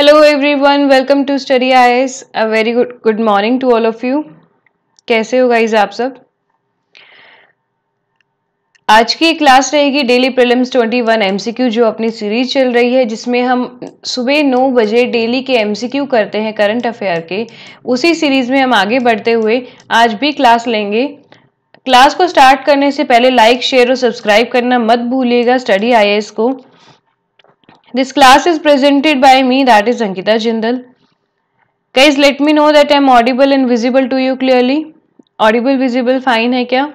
Hello everyone welcome to study I S a very good good morning to all of you कैसे हो guys आप सब आज की क्लास रहेगी डेली प्रीलिम्स 21 एमसीक्यू जो अपनी सीरीज चल रही है जिसमें हम सुबह 9 बजे डेली के एमसीक्यू करते हैं करंट अफेयर के उसी सीरीज में हम आगे बढ़ते हुए आज भी क्लास लेंगे क्लास को स्टार्ट करने से पहले लाइक शेयर और सब्सक्राइब करना मत भूलिएगा स्टडी आई को this class is presented by me that is Ankita Jindal guys let me know that I am audible and visible to you clearly audible visible fine है क्या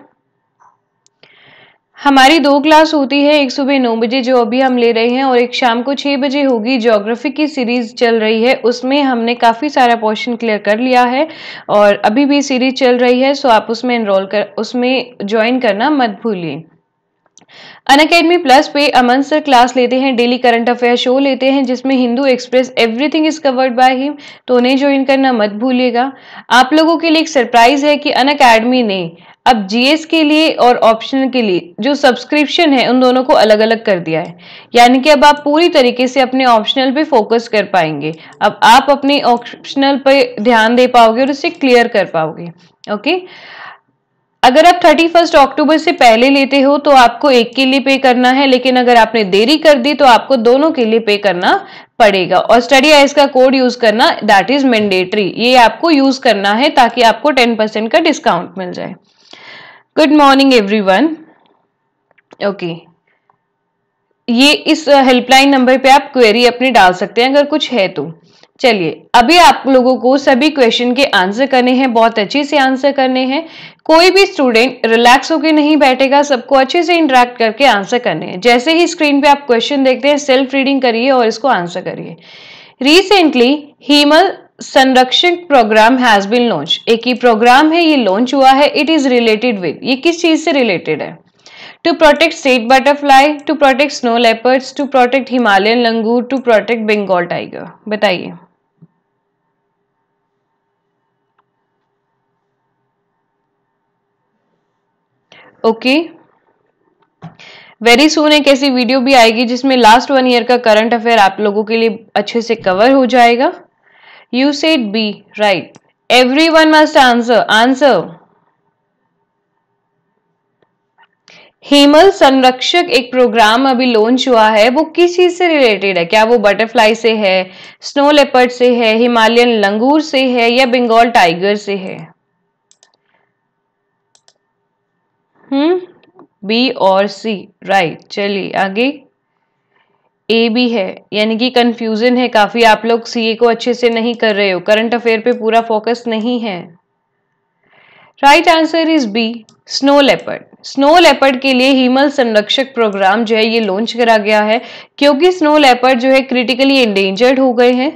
हमारी दो क्लास होती है एक सुबह नौ बजे जो अभी हम ले रहे हैं और एक शाम को छः बजे होगी ज्योग्राफी की सीरीज़ चल रही है उसमें हमने काफ़ी सारा पोर्शन क्लियर कर लिया है और अभी भी सीरीज़ चल रही है सो आप उसमें इनरोल कर उसमें ज्वाइन करना मत भूलिए अन अकेडमी प्लस पे अमन सर क्लास लेते हैं डेली करंट अफेयर शो लेते हैं जिसमें Hindu express everything is covered by him तो उन्हें ज्वाइन करना मत भूलिएगा आप लोगों के लिए एक सरप्राइज है कि अन अकेडमी ने अब जीएस के लिए और ऑप्शनल के लिए जो सब्सक्रिप्शन है उन दोनों को अलग अलग कर दिया है यानी कि अब आप पूरी तरीके से अपने ऑप्शनल पे फोकस कर पाएंगे अब आप अपने ऑप्शनल पे ध्यान दे पाओगे और उसे क्लियर कर पाओगे ओके okay? अगर आप थर्टी फर्स्ट अक्टूबर से पहले लेते हो तो आपको एक के लिए पे करना है लेकिन अगर आपने देरी कर दी तो आपको दोनों के लिए पे करना पड़ेगा और स्टडी आइज का कोड यूज करना दैट इज मैंडेटरी ये आपको यूज करना है ताकि आपको टेन परसेंट का डिस्काउंट मिल जाए गुड मॉर्निंग एवरीवन ओके ये इस हेल्पलाइन uh, नंबर पे आप क्वेरी अपनी डाल सकते हैं अगर कुछ है तो चलिए अभी आप लोगों को सभी क्वेश्चन के आंसर करने हैं बहुत अच्छे से आंसर करने हैं कोई भी स्टूडेंट रिलैक्स होकर नहीं बैठेगा सबको अच्छे से इंटरेक्ट करके आंसर करने हैं जैसे ही स्क्रीन पे आप क्वेश्चन देखते हैं सेल्फ रीडिंग करिए और इसको आंसर करिए रिसेंटली हिमल संरक्षण प्रोग्राम हैज बिन लॉन्च एक ही प्रोग्राम है ये लॉन्च हुआ है इट इज रिलेटेड विद ये किस चीज से रिलेटेड है to protect state butterfly, to protect snow leopards, to protect Himalayan langur, to protect Bengal tiger. बताइए ओके वेरी सुन एक ऐसी वीडियो भी आएगी जिसमें लास्ट वन ईयर का करंट अफेयर आप लोगों के लिए अच्छे से कवर हो जाएगा you said B right every one must answer answer Himal Sanrakshak एक प्रोग्राम अभी लॉन्च हुआ है वो किस चीज से रिलेटेड है क्या वो बटरफ्लाई से है स्नो लेपर्ड से है हिमालयन लंगूर से है या बंगाल टाइगर से है हम्म बी और सी राइट चलिए आगे ए भी है यानी कि कंफ्यूजन है काफ़ी आप लोग सी को अच्छे से नहीं कर रहे हो करंट अफेयर पे पूरा फोकस नहीं है right answer is B snow leopard snow leopard के लिए हिमल संरक्षक प्रोग्राम जो है ये लॉन्च करा गया है क्योंकि स्नो लेपर्ड जो है क्रिटिकली एंडेंजर्ड हो गए हैं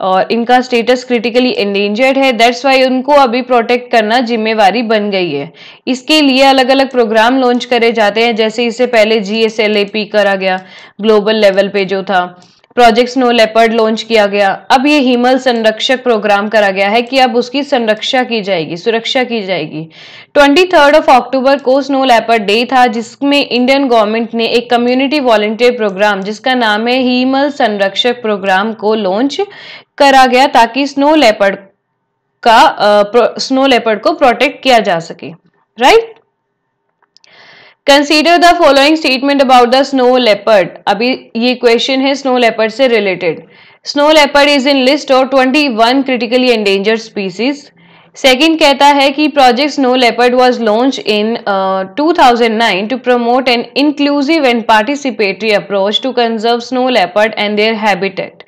और इनका स्टेटस क्रिटिकली एंडेंजर्ड है दैट्स वाई उनको अभी प्रोटेक्ट करना जिम्मेवारी बन गई है इसके लिए अलग अलग प्रोग्राम लॉन्च करे जाते हैं जैसे इससे पहले जी करा गया ग्लोबल लेवल पे जो था प्रोजेक्ट स्नो लेपर्ड लॉन्च किया गया अब ये हिमल संरक्षक प्रोग्राम करा गया है कि अब उसकी संरक्षा की जाएगी सुरक्षा की जाएगी ट्वेंटी थर्ड ऑफ अक्टूबर को स्नो लेपर्ड डे था जिसमें इंडियन गवर्नमेंट ने एक कम्युनिटी वॉलेंटियर प्रोग्राम जिसका नाम है हिमल संरक्षक प्रोग्राम को लॉन्च करा गया ताकि स्नो लेपर्ड का आ, स्नो लेपर्ड को प्रोटेक्ट किया जा सके right consider the following statement about the snow leopard अभी ये क्वेश्चन है स्नो लेपर्ड से related snow leopard is in list of twenty one critically endanger species second कहता है कि project snow leopard was launch in two thousand nine to promote an inclusive and participatory approach to conserve snow leopard and their habitat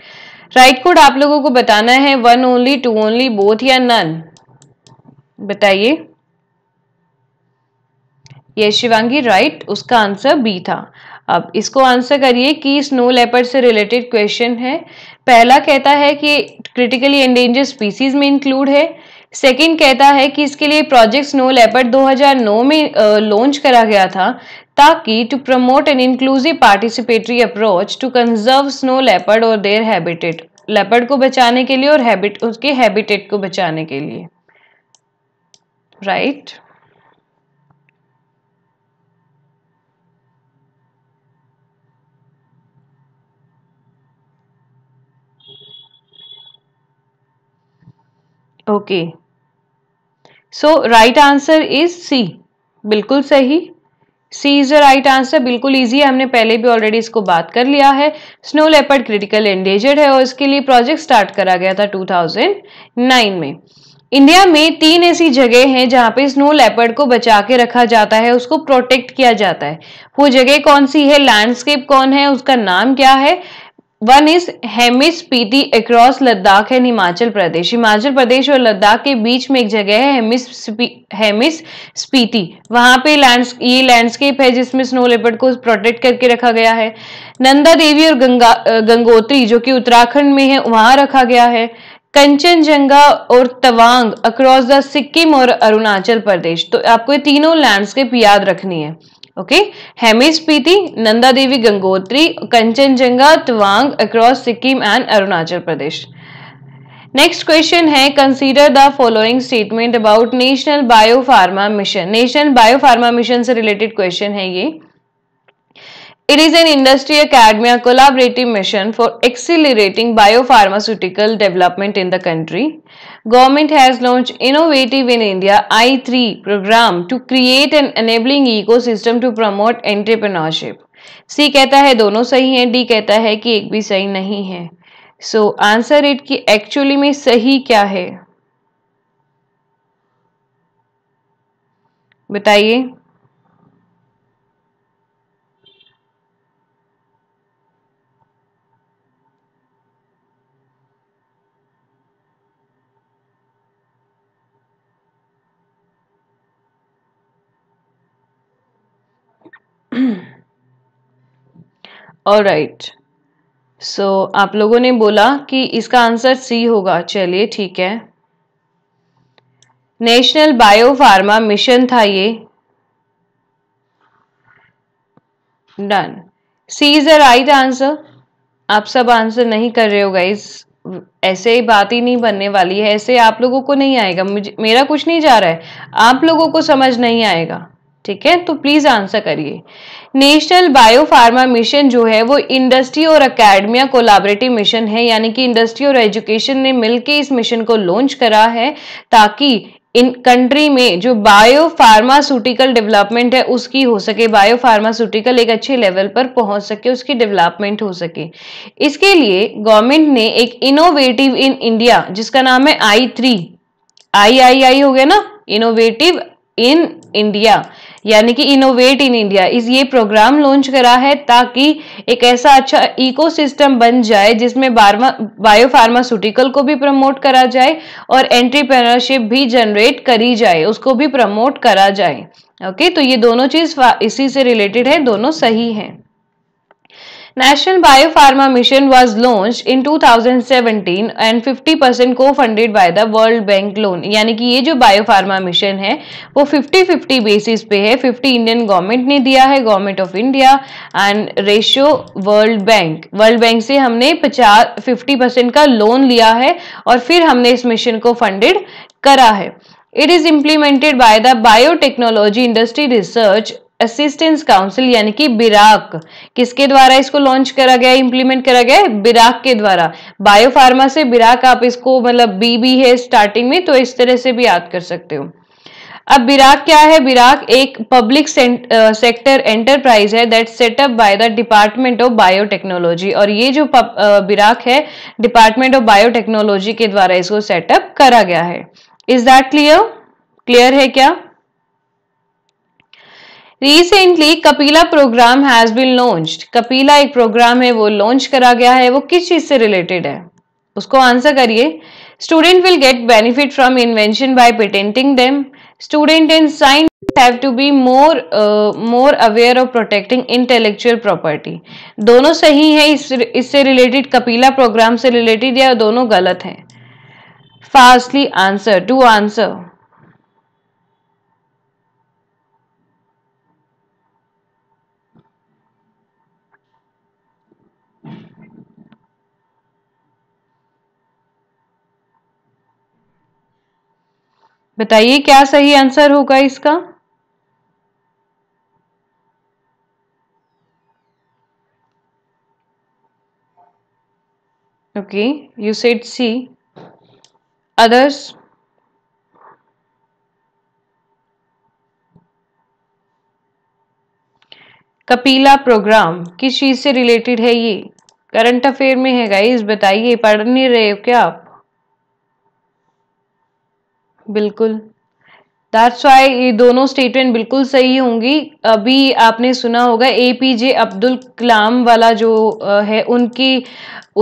right code आप लोगों को बताना है one only two only both या none बताइए ये Shivangi right उसका answer B था अब इसको आंसर करिए कि स्नो लेपर्ड से रिलेटेड क्वेश्चन है पहला कहता है कि क्रिटिकली एंडेंजर स्पीसीज में इंक्लूड है सेकंड कहता है कि इसके लिए प्रोजेक्ट स्नो लेपर्ड 2009 में लॉन्च करा गया था ताकि to promote an inclusive participatory approach to conserve snow leopard और देयर हैबिटेट लेपर्ड को बचाने के लिए और हैबिट उसके हैबिटेट को बचाने के लिए right right? Okay so right answer is C बिल्कुल सही C is the right answer बिल्कुल ईजी है हमने पहले भी ऑलरेडी इसको बात कर लिया है स्नो लेपर्ड क्रिटिकल एंडेजर्ड है और इसके लिए प्रोजेक्ट स्टार्ट करा गया था 2009 में इंडिया में तीन ऐसी जगह हैं जहां पे स्नो लेपर्ड को बचा के रखा जाता है उसको प्रोटेक्ट किया जाता है वो जगह कौन सी है लैंडस्केप कौन है उसका नाम क्या है one is Hemis Spiti across Ladakh and Himachal Pradesh Himachal Pradesh और लद्दाख के बीच में एक जगह है हेमिस हेमिस स्पीति वहां पे लैंड ये लैंडस्केप है जिसमें स्नो लेपर्ड को प्रोटेक्ट करके रखा गया है नंदा देवी और गंगा गंगोत्री जो कि उत्तराखंड में है वहां रखा गया है कंचनजंगा और तवांग अक्रॉस द सिक्किम और अरुणाचल प्रदेश तो आपको ये तीनों लैंडस्केप याद रखनी है okay Hemis Spiti Nanda Devi Gangotri Kanchenjunga Tawang across Sikkim and Arunachal Pradesh next question है consider the following statement about national biopharma mission national biopharma mission से रिलेटेड क्वेश्चन है ये It is an industry academy, a collaborative mission for accelerating biopharmaceutical development in the country. Government has launched Innovative in India I3 program to create an enabling ecosystem to promote entrepreneurship. C कहता है दोनों सही हैं D कहता है कि एक भी सही नहीं है So answer it कि actually में सही क्या है बताइए और राइट सो आप लोगों ने बोला कि इसका आंसर सी होगा चलिए ठीक है नेशनल बायोफार्मा मिशन था ये done C is a right answer आप सब आंसर नहीं कर रहे हो गाइज ऐसे ही बात ही नहीं बनने वाली है ऐसे आप लोगों को नहीं आएगा मुझे मेरा कुछ नहीं जा रहा है आप लोगों को समझ नहीं आएगा ठीक है तो प्लीज आंसर करिए नेशनल बायोफार्मा मिशन जो है वो इंडस्ट्री और अकेडमिया कोलाबरेटिव मिशन है यानी कि इंडस्ट्री और एजुकेशन ने मिलकर इस मिशन को लॉन्च करा है ताकि इन कंट्री में जो बायो फार्मास्यूटिकल डेवलपमेंट है उसकी हो सके बायो फार्मास्यूटिकल एक अच्छे लेवल पर पहुंच सके उसकी डेवलपमेंट हो सके इसके लिए गवर्नमेंट ने एक इनोवेटिव इन इंडिया जिसका नाम है आई थ्री आई आई आई हो गया ना इनोवेटिव इन इंडिया यानी कि इनोवेट इन इंडिया इस ये प्रोग्राम लॉन्च करा है ताकि एक ऐसा अच्छा इकोसिस्टम बन जाए जिसमें बायो फार्मास्यूटिकल को भी प्रमोट करा जाए और एंट्रीप्रेनरशिप भी जनरेट करी जाए उसको भी प्रमोट करा जाए ओके तो ये दोनों चीज़ इसी से रिलेटेड है दोनों सही हैं National Biopharma Mission was launched in 2017 and 50% percent को funded by the world bank loan यानी कि ये जो बायोफार्मा मिशन है वो फिफ्टी फिफ्टी बेसिस पे है फिफ्टी इंडियन गवर्नमेंट ने दिया है government of India and ratio world bank world bank से हमने पचास फिफ्टी परसेंट का लोन लिया है और फिर हमने इस मिशन को फंडेड करा है it is implemented by the biotechnology industry research assistance council यानी कि बिराक किसके द्वारा इसको लॉन्च करा गया इंप्लीमेंट करा गया बिराक के द्वारा बायोफार्मा से बिराक आप इसको मतलब बी भी है स्टार्टिंग में तो इस तरह से भी याद कर सकते हो अब बिराक क्या है बिराक एक पब्लिक सेक्टर एंटरप्राइज है that set up by the department of biotechnology और ये जो बिराक है डिपार्टमेंट ऑफ बायोटेक्नोलॉजी के द्वारा इसको सेटअप करा गया है इज दैट क्लियर क्लियर है क्या recently KAPILA programme has been launch KAPILA एक प्रोग्राम है वो लॉन्च करा गया है वो किस चीज से रिलेटेड है उसको आंसर करिए student will get benefit from invention by patenting them student and science have to be more more aware of protecting intellectual property दोनों सही है इससे रिलेटेड कपीला प्रोग्राम से रिलेटेड या दोनों गलत है फास्टली आंसर टू आंसर बताइए क्या सही आंसर होगा इसका okay you said C others KAPILA programme किस चीज से रिलेटेड है ये करंट अफेयर में है गाइस बताइए पढ़ नहीं रहे हो क्या आप बिल्कुल दैट्स वाई ये दोनों स्टेटमेंट बिल्कुल सही होंगी अभी आपने सुना होगा ए पी जे अब्दुल कलाम वाला जो है उनकी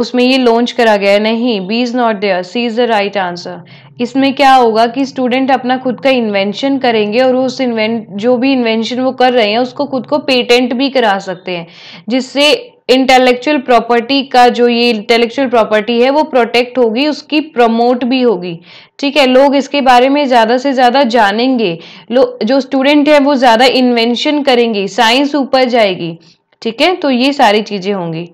उसमें ये लॉन्च करा गया है नहीं B is not there C is the right answer इसमें क्या होगा कि स्टूडेंट अपना खुद का इन्वेंशन करेंगे और उस इन्वेंट जो भी इन्वेंशन वो कर रहे हैं उसको खुद को पेटेंट भी करा सकते हैं जिससे इंटेलेक्चुअल प्रॉपर्टी का जो ये इंटेलेक्चुअल प्रॉपर्टी है वो प्रोटेक्ट होगी उसकी प्रमोट भी होगी ठीक है लोग इसके बारे में ज़्यादा से ज़्यादा जानेंगे लोग जो स्टूडेंट है वो ज़्यादा इन्वेंशन करेंगे साइंस ऊपर जाएगी ठीक है तो ये सारी चीज़ें होंगी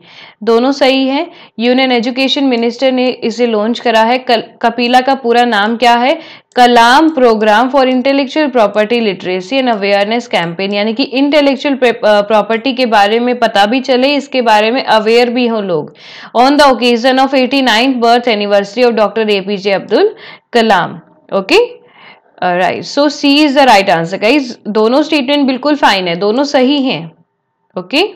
दोनों सही है यूनियन एजुकेशन मिनिस्टर ने इसे लॉन्च करा है कपिला का पूरा नाम क्या है Kalam programme for intellectual property literacy and awareness campaign यानी कि इंटेलेक्चुअल प्रॉपर्टी के बारे में पता भी चले इसके बारे में अवेयर भी हो लोग on the occasion of eighty ninth birth anniversary of doctor A P J Abdul Kalam okay right so C is the right answer guys दोनों स्टेटमेंट बिल्कुल फाइन है दोनों सही हैं okay okay?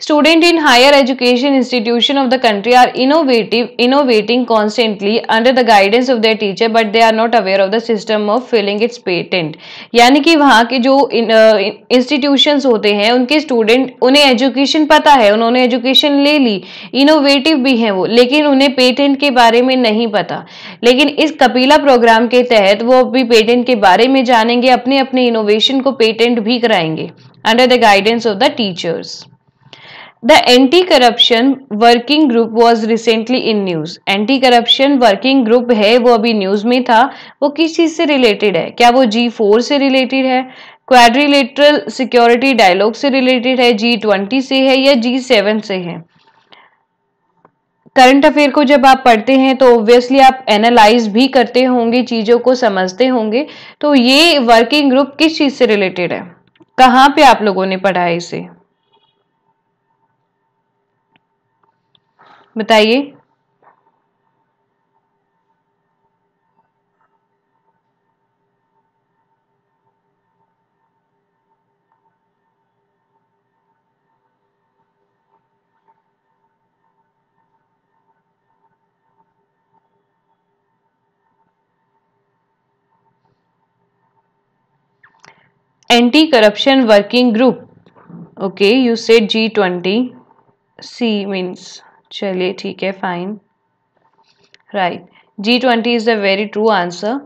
Students in higher education institutions of the country are innovative, innovating constantly under the guidance of their teacher but they are not aware of the system of filling its patent. यानी कि वहाँ के जो institutions होते हैं उनके student उन्हें education पता है उन्होंने एजुकेशन ले ली इनोवेटिव भी हैं वो लेकिन उन्हें पेटेंट के बारे में नहीं पता लेकिन इस कपिला प्रोग्राम के तहत वो भी पेटेंट के बारे में जानेंगे अपने अपने इनोवेशन को पेटेंट भी कराएंगे under the guidance of the teachers The anti-corruption working group was recently in news. Anti-corruption working group है वो अभी न्यूज में था वो किस चीज़ से रिलेटेड है क्या वो जी फोर से रिलेटेड है क्वाड्रिलेटरल सिक्योरिटी डायलॉग से रिलेटेड है जी ट्वेंटी से है या जी सेवन से है करंट अफेयर को जब आप पढ़ते हैं तो ऑब्वियसली आप एनालाइज भी करते होंगे चीज़ों को समझते होंगे तो ये वर्किंग ग्रुप किस चीज़ से रिलेटेड है कहाँ पे आप लोगों ने पढ़ा है इसे बताइए anti corruption working group okay you said G twenty C means चलिए ठीक है fine right G twenty is the very true answer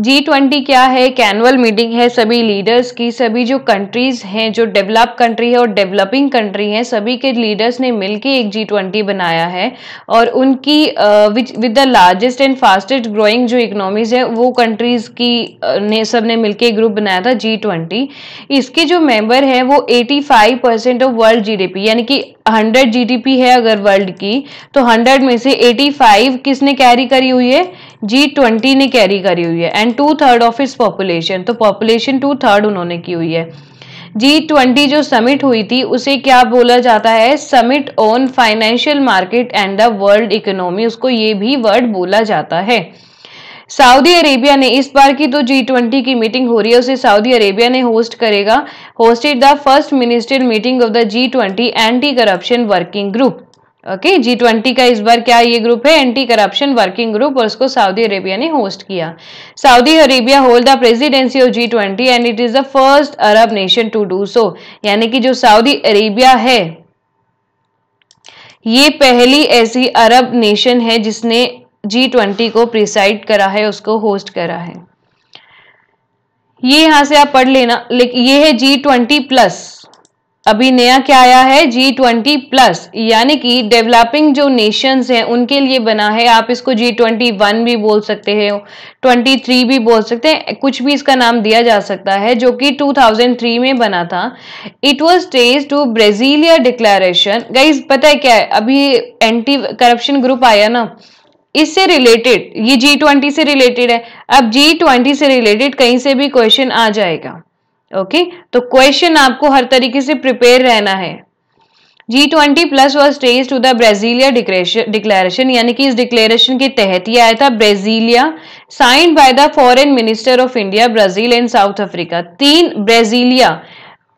G twenty क्या है एक एनुअल मीटिंग है सभी लीडर्स की सभी जो कंट्रीज हैं जो डेवलप कंट्री है और डेवलपिंग कंट्री हैं सभी के लीडर्स ने मिलकर एक जी ट्वेंटी बनाया है और उनकी with the largest and fastest growing जो इकोनॉमीज है वो कंट्रीज की uh, ने सब ने मिलकर ग्रुप बनाया था जी ट्वेंटी इसके जो मेम्बर हैं वो eighty five percent of world जी यानी कि हंड्रेड जी है अगर वर्ल्ड की तो हंड्रेड में से एटी फाइव किसने कैरी करी हुई है जी ट्वेंटी ने कैरी करी हुई है and two third of its population तो पॉपुलेशन टू थर्ड उन्होंने की हुई है जी ट्वेंटी जो समिट हुई थी उसे क्या बोला जाता है summit on financial market and the world economy उसको ये भी वर्ड बोला जाता है सऊदी अरेबिया ने इस बार की तो जी ट्वेंटी की मीटिंग हो रही है उसे सऊदी अरेबिया ने होस्ट करेगा hosted the first minister meeting of the G twenty anti corruption working group okay G twenty का इस बार क्या ये ग्रुप है एंटी करप्शन वर्किंग ग्रुप और उसको सऊदी अरेबिया ने होस्ट किया Saudi Arabia hold the presidency of G twenty and it is the first Arab nation to do so यानी कि जो सऊदी अरेबिया है ये पहली ऐसी अरब नेशन है जिसने जी ट्वेंटी को प्रिसाइड करा है उसको होस्ट करा है ये यहां से आप पढ़ लेना ये है जी ट्वेंटी प्लस अभी नया क्या आया है जी ट्वेंटी प्लस यानी कि डेवलपिंग जो नेशंस हैं उनके लिए बना है आप इसको जी ट्वेंटी वन भी बोल सकते हैं ट्वेंटी थ्री भी बोल सकते हैं कुछ भी इसका नाम दिया जा सकता है जो कि टू थाउजेंड थ्री में बना था it was stage to Brasilia declaration guys पता है क्या है अभी एंटी करप्शन ग्रुप आया ना इससे रिलेटेड ये जी ट्वेंटी से रिलेटेड है अब जी ट्वेंटी से रिलेटेड कहीं से भी क्वेश्चन आ जाएगा ओके तो क्वेश्चन आपको हर तरीके से प्रिपेयर रहना है G twenty plus was stage to the Brasilia declaration यानी कि इस डिक्लेरेशन के तहत ही आया था Brasilia signed by the foreign minister of India Brazil and South Africa तीन ब्राजीलिया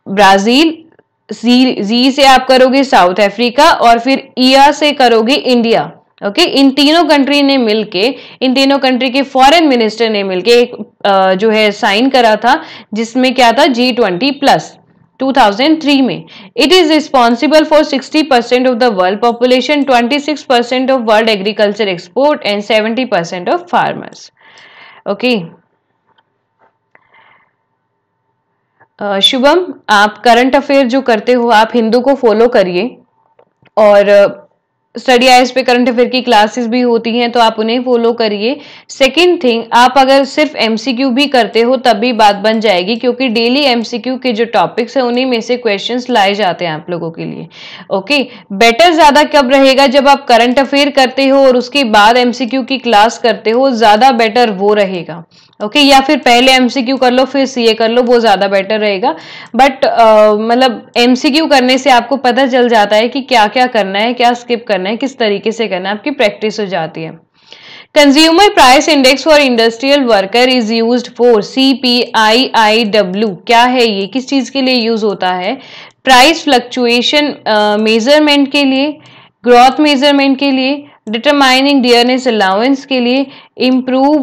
ब्राजील जी, से आप करोगे साउथ अफ्रीका और फिर ईआ e से करोगे इंडिया ओके okay? इन तीनों कंट्री ने मिलके इन तीनों कंट्री के फॉरेन मिनिस्टर ने मिलके एक जो है साइन करा था जिसमें क्या था जी ट्वेंटी प्लस 2003 में it is responsible for 60 percent of the world population 26 percent of world agriculture export and 70 percent of farmers okay Shubham आप करंट अफेयर जो करते हो आप हिंदू को फॉलो करिए और स्टडी आइज पे करंट अफेयर की क्लासेस भी होती हैं तो आप उन्हें फॉलो करिए सेकंड थिंग आप अगर सिर्फ एमसीक्यू भी करते हो तब भी बात बन जाएगी क्योंकि डेली एमसीक्यू के जो टॉपिक्स हैं उन्हीं में से क्वेश्चंस लाए जाते हैं आप लोगों के लिए ओके बेटर ज़्यादा कब रहेगा जब आप करंट अफेयर करते हो और उसके बाद एमसीक्यू की क्लास करते हो ज़्यादा बेटर वो रहेगा ओके okay, या फिर पहले एमसीक्यू कर लो फिर सीए कर लो वो ज़्यादा बेटर रहेगा बट uh, मतलब एमसीक्यू करने से आपको पता चल जाता है कि क्या क्या करना है क्या स्किप करना है किस तरीके से करना है आपकी प्रैक्टिस हो जाती है consumer price index for industrial worker is use for C P I I W क्या है ये किस चीज़ के लिए यूज़ होता है प्राइस फ्लक्चुएशन मेजरमेंट के लिए ग्रोथ मेजरमेंट के लिए डिटरमाइनिंग डियरनेस अलाउंस के लिए इम्प्रूव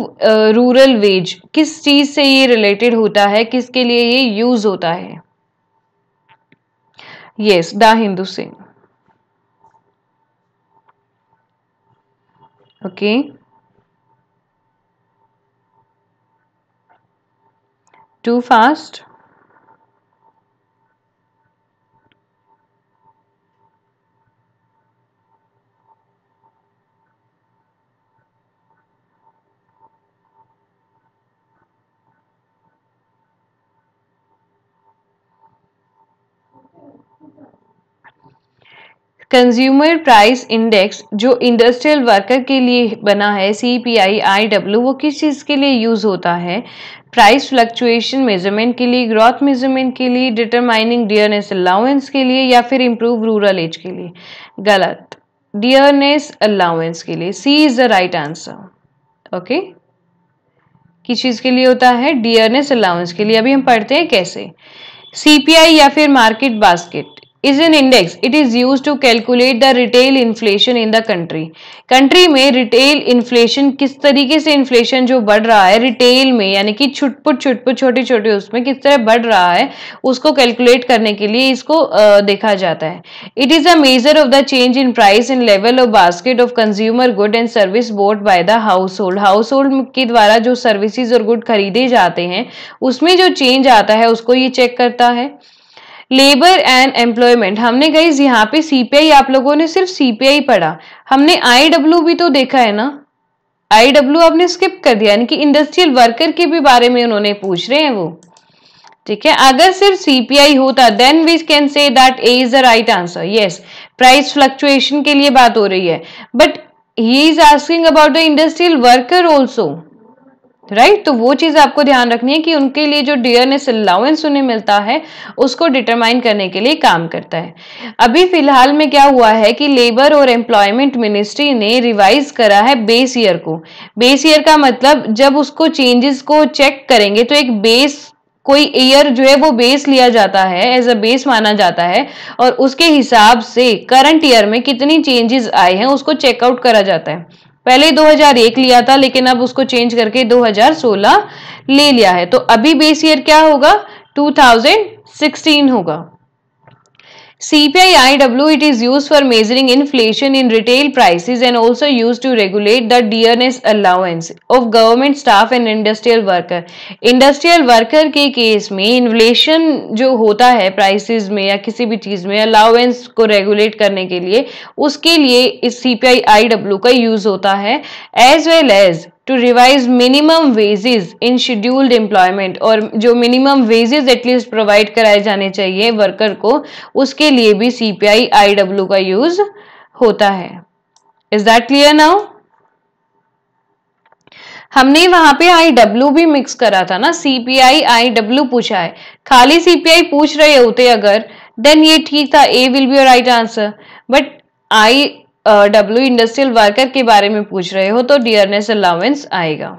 रूरल वेज किस चीज़ से ये रिलेटेड होता है किसके लिए ये यूज़ होता है yes the Hindu Singh okay to fast consumer price index जो इंडस्ट्रियल वर्कर के लिए बना है सी पी आई आई डब्ल्यू वो किस चीज़ के लिए यूज़ होता है प्राइस फ्लक्चुएशन मेजरमेंट के लिए ग्रोथ मेजरमेंट के लिए डिटरमाइनिंग डियरनेस अलाउंस के लिए या फिर इम्प्रूव रूरल एज के लिए गलत डियरनेस अलाउंस के लिए C is the right answer okay किस चीज़ के लिए होता है डियरनेस अलाउंस के लिए अभी हम पढ़ते हैं कैसे आई या फिर market basket is an index it is use to calculate the retail inflation in the country country में रिटेल इन्फ्लेशन किस तरीके से इन्फ्लेशन जो बढ़ रहा है रिटेल में यानी कि छुटपुट छुटपुट छोटे छोटे उसमें किस तरह बढ़ रहा है उसको कैलकुलेट करने के लिए इसको देखा जाता है it is a measure of the change in price in level of basket of consumer good and service bought by the household household के द्वारा जो सर्विसेज और गुड खरीदे जाते हैं उसमें जो चेंज आता है उसको ये चेक करता है लेबर एंड एम्प्लॉयमेंट हमने गई यहाँ पे सीपीआई आप लोगों ने सिर्फ सीपीआई पढ़ा हमने आईडब्ल्यू भी तो देखा है ना आईडब्ल्यू आपने स्किप कर दिया यानी कि इंडस्ट्रियल वर्कर के भी बारे में उन्होंने पूछ रहे हैं वो ठीक है अगर सिर्फ सीपीआई होता then we can say that A is the right answer yes price fluctuation के लिए बात हो रही है but he is asking about the industrial worker also right right? तो वो चीज़ आपको ध्यान रखनी है कि उनके लिए जो डियरनेस अलाउंस उन्हें मिलता है उसको डिटरमाइन करने के लिए काम करता है अभी फिलहाल में क्या हुआ है कि लेबर और एम्प्लॉयमेंट मिनिस्ट्री ने रिवाइज करा है बेस ईयर को बेस ईयर का मतलब जब उसको चेंजेस को चेक करेंगे तो एक बेस कोई ईयर जो है वो बेस लिया जाता है एज अ बेस माना जाता है और उसके हिसाब से करंट ईयर में कितनी चेंजेस आए हैं उसको चेकआउट करा जाता है पहले 2001 लिया था लेकिन अब उसको चेंज करके 2016 ले लिया है तो अभी बेस ईयर क्या होगा 2016 होगा CPI-IW, it is used for measuring inflation in retail prices and also used to regulate the dearness allowance of government staff and industrial worker. Industrial worker के केस में इन्फ्लेशन जो होता है प्राइसेस में या किसी भी चीज़ में अलाउंस को रेगुलेट करने के लिए उसके लिए इस CPI-IW का यूज़ होता है as well as to revise minimum wages in scheduled employment और जो मिनिमम वेजेज एटलीस्ट प्रोवाइड कराए जाने चाहिए वर्कर को उसके लिए भी C P I I W का यूज होता है इज दैट क्लियर नाउ हमने वहां पे आई डब्ल्यू भी मिक्स करा था ना सी पी आई आई डब्ल्यू पूछा है खाली सी पी आई पूछ रहे होते अगर देन ये ठीक था A will be right answer but I W industrial worker के बारे में पूछ रहे हो तो डियरनेस अलाउेंस आएगा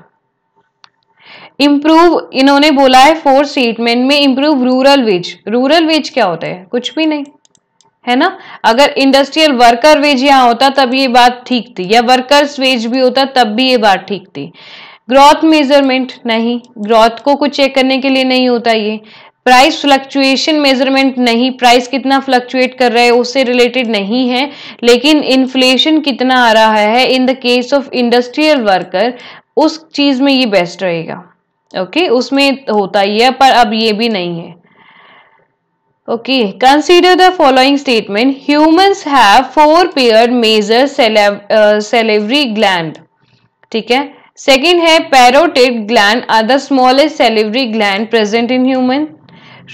इम्प्रूव इन्होंने बोला है फोर स्टेटमेंट में improve rural wage rural wage क्या होता है कुछ भी नहीं है ना अगर इंडस्ट्रियल वर्कर वेज यहाँ होता तब ये बात ठीक थी या वर्कर्स वेज भी होता तब भी ये बात ठीक थी ग्रोथ मेजरमेंट नहीं ग्रोथ को कुछ चेक करने के लिए नहीं होता ये प्राइस फ्लक्चुएशन मेजरमेंट नहीं प्राइस कितना फ्लक्चुएट कर रहा है उससे रिलेटेड नहीं है लेकिन इन्फ्लेशन कितना आ रहा है in the case of industrial worker उस चीज़ में ये बेस्ट रहेगा ओके okay? उसमें होता ही है पर अब ये भी नहीं है okay consider the following statement humans have four pair major salivary gland ठीक है सेकेंड है parotid gland are the smallest salivary gland present in human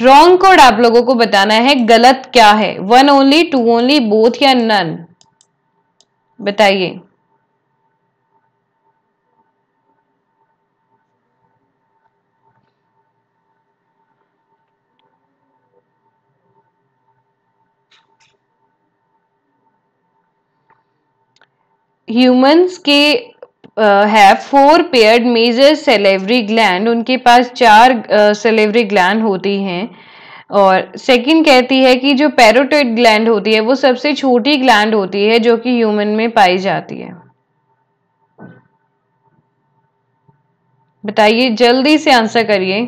wrong code आप लोगों को बताना है गलत क्या है one only two only both या नन बताइए ह्यूमंस के है four paired major salivary gland उनके पास चार सेलेवरी ग्लैंड होती हैं और सेकंड कहती है कि जो पैरोटेड ग्लैंड होती है वो सबसे छोटी ग्लैंड होती है जो कि ह्यूमन में पाई जाती है बताइए जल्दी से आंसर करिए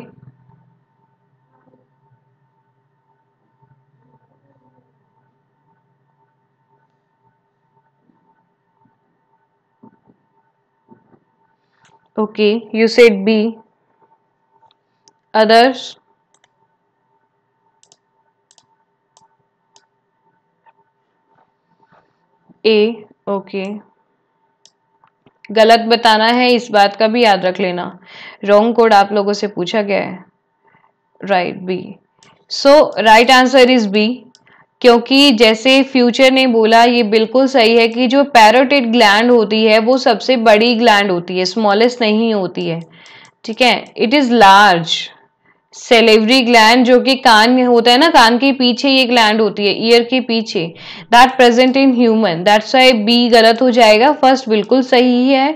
okay you said B others A okay okay. गलत बताना है इस बात का भी याद रख लेना रॉन्ग कोड आप लोगों से पूछा गया है right B so right answer is B क्योंकि जैसे फ्यूचर ने बोला ये बिल्कुल सही है कि जो पैरोटिड ग्लैंड होती है वो सबसे बड़ी ग्लैंड होती है स्मॉलेस्ट नहीं होती है ठीक है it is large salivary gland जो कि कान होता है ना कान के पीछे ये ग्लैंड होती है ईयर के पीछे that present in human that's why B गलत हो जाएगा फर्स्ट बिल्कुल सही है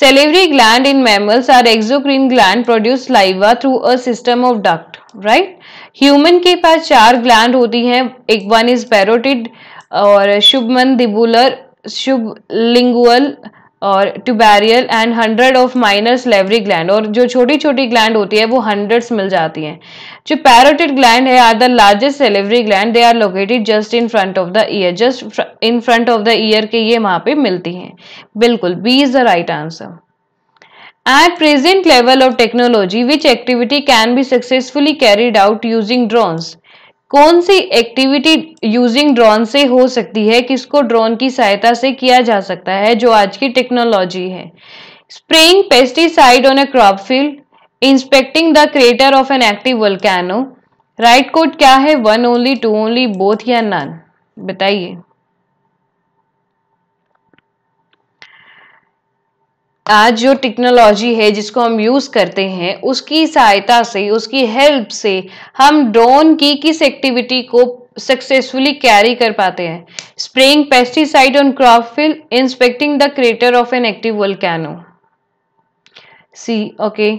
salivary gland in mammals are exocrine gland produce saliva through a system of duct right human के पास चार ग्लैंड होती हैं एक वन इज पैरोटिड और शुभमन दिबुलर शुभ लिंगुअल और tubarial and hundred of minor salivary gland और जो छोटी छोटी ग्लैंड होती है वो हंड्रेड्स मिल जाती हैं जो पैरोटिड ग्लैंड है are the largest salivary gland they are located just in front of the ear just in front of the ear के ये वहाँ पे मिलती हैं बिल्कुल B is the right answer At present level of technology, which activity can be successfully carried out using drones? कौन सी activity using drone से हो सकती है किसको ड्रोन की सहायता से किया जा सकता है जो आज की टेक्नोलॉजी है spraying pesticide on a crop field inspecting the crater of an active volcano right code क्या है one only two only both या नन बताइए आज जो टेक्नोलॉजी है जिसको हम यूज़ करते हैं उसकी सहायता से उसकी हेल्प से हम ड्रोन की किस एक्टिविटी को सक्सेसफुली कैरी कर पाते हैं spraying pesticide on crop field inspecting the crater of an active volcano C okay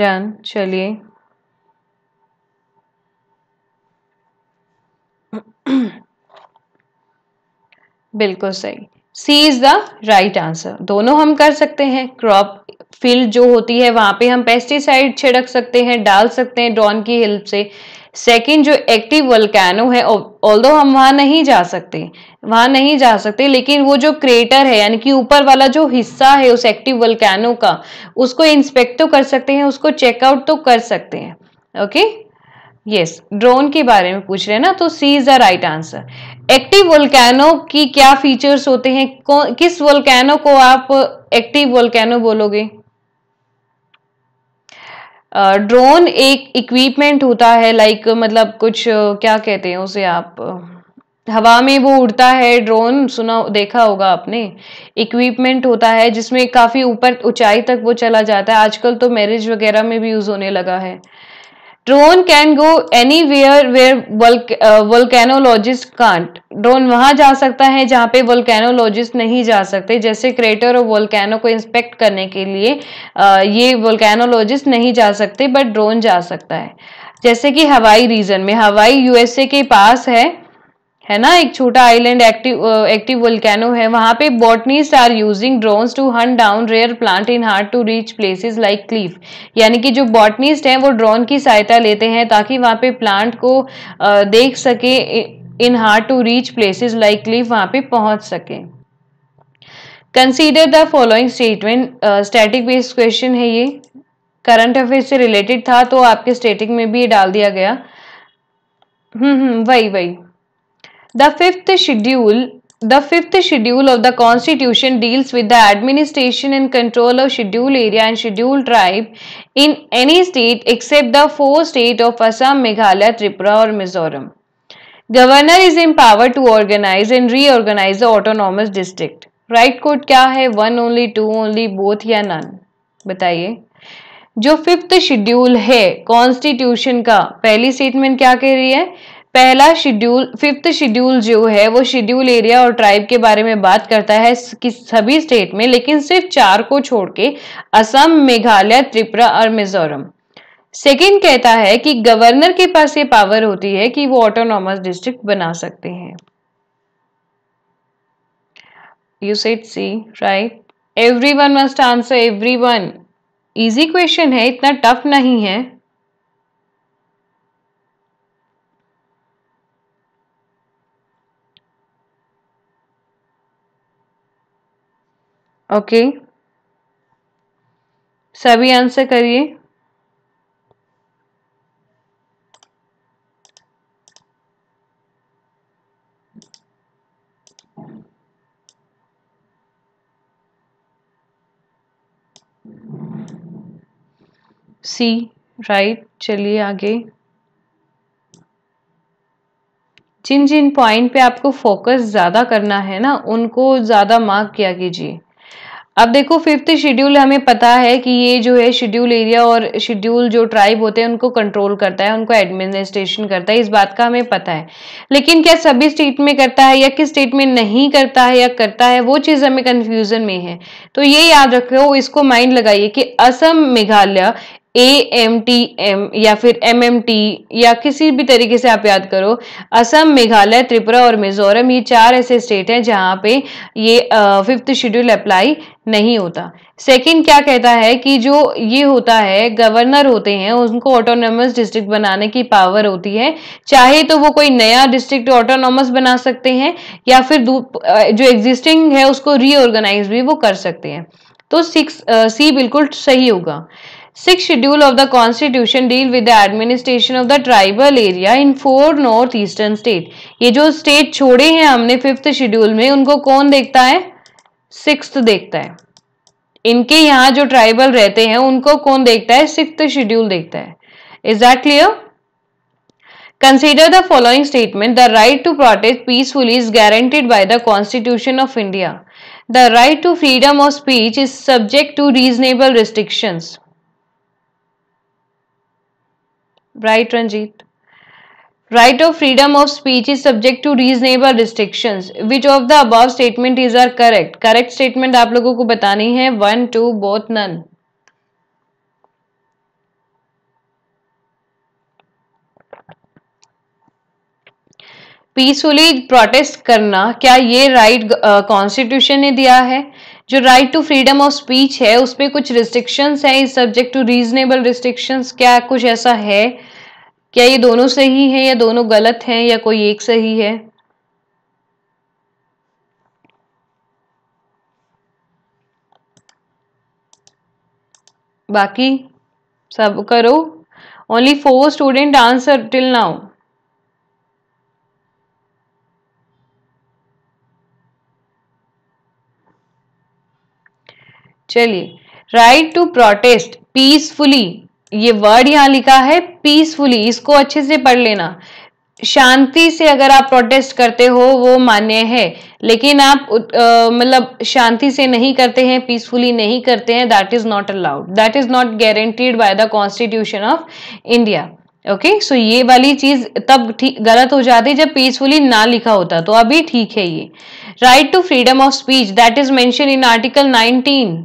done चलिए बिल्कुल सही C is the right answer दोनों हम कर सकते हैं क्रॉप फील्ड जो होती है वहां पे हम पेस्टिसाइड छिड़क सकते हैं डाल सकते हैं ड्रॉन की हेल्प से सेकेंड जो एक्टिव वल्केनो है ऑल दो हम वहां नहीं जा सकते वहां नहीं जा सकते लेकिन वो जो क्रेटर है यानी कि ऊपर वाला जो हिस्सा है उस एक्टिव वल्केनो का उसको इंस्पेक्ट तो कर सकते हैं उसको चेकआउट तो कर सकते हैं ओके यस ड्रोन के बारे में पूछ रहे हैं ना तो C is the right answer active volcano की क्या फीचर्स होते हैं किस वोल्कैनो को आप एक्टिव वोल्कैनो बोलोगे ड्रोन एक इक्विपमेंट होता है लाइक मतलब कुछ क्या कहते हैं उसे आप हवा में वो उड़ता है ड्रोन सुना देखा होगा आपने इक्विपमेंट होता है जिसमें काफ़ी ऊपर ऊंचाई तक वो चला जाता है आजकल तो मैरिज वगैरह में भी यूज़ होने लगा है drone can go anywhere where volcanologist can't drone वहां जा सकता है जहां पे वोल्केनोलॉजिस्ट नहीं जा सकते जैसे क्रेटर और वोल्केनो को इंस्पेक्ट करने के लिए uh, ये वोल्केनोलॉजिस्ट नहीं जा सकते बट ड्रोन जा सकता है जैसे कि हवाई रीजन में हवाई यूएसए के पास है है ना एक छोटा आइलैंड एक्टिव एक्टिव वोल्केनो है वहां पे botanist are using drones to hunt down rare plant in hard to reach places like cliff यानी कि जो बॉटनिस्ट हैं वो ड्रोन की सहायता लेते हैं ताकि वहां पे प्लांट को uh, देख सके in hard to reach places like cliff वहां पे पहुंच सके consider the following statement static based question है ये करंट अफेयर से रिलेटेड था तो आपके स्टेटिक में भी डाल दिया गया हम्म हम्म वही वही The fifth schedule the fifth schedule of the constitution deals with the administration and control of scheduled area and scheduled tribe in any state except the four states of Assam, Meghalaya, Tripura or Mizoram. Governor is empowered to organize and reorganize the autonomous district. Right code क्या है one only two only both या none बताइए जो fifth schedule है constitution का पहली statement क्या कह रही है पहला शेड्यूल फिफ्थ शेड्यूल जो है वो शेड्यूल एरिया और ट्राइब के बारे में बात करता है कि सभी स्टेट में लेकिन सिर्फ चार को छोड़ के असम मेघालय त्रिपुरा और मिजोरम सेकंड कहता है कि गवर्नर के पास ये पावर होती है कि वो ऑटोनॉमस डिस्ट्रिक्ट बना सकते हैं you said C right every one must answer every one easy question है इतना टफ नहीं है ओके सभी आंसर करिए सी राइट चलिए आगे जिन जिन पॉइंट पे आपको फोकस ज़्यादा करना है ना उनको ज़्यादा मार्क किया कीजिए अब देखो फिफ्थ शेड्यूल हमें पता है कि ये जो है शेड्यूल एरिया और शेड्यूल जो ट्राइब होते हैं उनको कंट्रोल करता है उनको एडमिनिस्ट्रेशन करता है इस बात का हमें पता है लेकिन क्या सभी स्टेट में करता है या किस स्टेट में नहीं करता है या करता है वो चीज़ हमें कंफ्यूजन में है तो ये याद रखो इसको माइंड लगाइए कि Assam Meghalaya A M T M या फिर एम एम टी या किसी भी तरीके से आप याद करो असम मेघालय त्रिपुरा और मिजोरम ये चार ऐसे स्टेट हैं जहाँ पे ये फिफ्थ शेड्यूल अप्लाई नहीं होता सेकंड क्या कहता है कि जो ये होता है गवर्नर होते हैं उनको ऑटोनोमस डिस्ट्रिक्ट बनाने की पावर होती है चाहे तो वो कोई नया डिस्ट्रिक्ट ऑटोनोमस बना सकते हैं या फिर जो एग्जिस्टिंग है उसको रीऑर्गेनाइज भी वो कर सकते हैं तो सिक्स सी बिल्कुल सही होगा six schedule of the constitution deal with the administration of the tribal area in four north eastern state ये जो स्टेट छोड़े हैं हमने फिफ्थ शेड्यूल में उनको कौन देखता है सिक्स देखता है इनके यहाँ जो ट्राइबल रहते हैं उनको कौन देखता है सिक्स शेड्यूल देखता है is that clear consider the following statement the right to protect peaceful is guaranteed by the constitution of India the right to freedom of speech is subject to reasonable restrictions right Ranjit right of freedom of speech is subject to reasonable restriction which of the above statement is are correct correct statement आप लोगों को बतानी है one two both none peacefully protest करना क्या ये right constitution uh, ने दिया है जो right to freedom of speech है उस पर कुछ रिस्ट्रिक्शंस है इस सब्जेक्ट टू रीजनेबल रिस्ट्रिक्शंस क्या कुछ ऐसा है क्या ये दोनों सही है या दोनों गलत हैं या कोई एक सही है बाकी सब करो only four student answer till now चलिए राइट टू प्रोटेस्ट पीसफुली ये वर्ड यहाँ लिखा है पीसफुली इसको अच्छे से पढ़ लेना शांति से अगर आप प्रोटेस्ट करते हो वो मान्य है लेकिन आप मतलब शांति से नहीं करते हैं पीसफुली नहीं करते हैं that is not allowed that is not guaranteed by the constitution of India okay so ये वाली चीज तब ठीक गलत हो जाती जब पीसफुली ना लिखा होता तो अभी ठीक है ये right to freedom of speech that is mention in article nineteen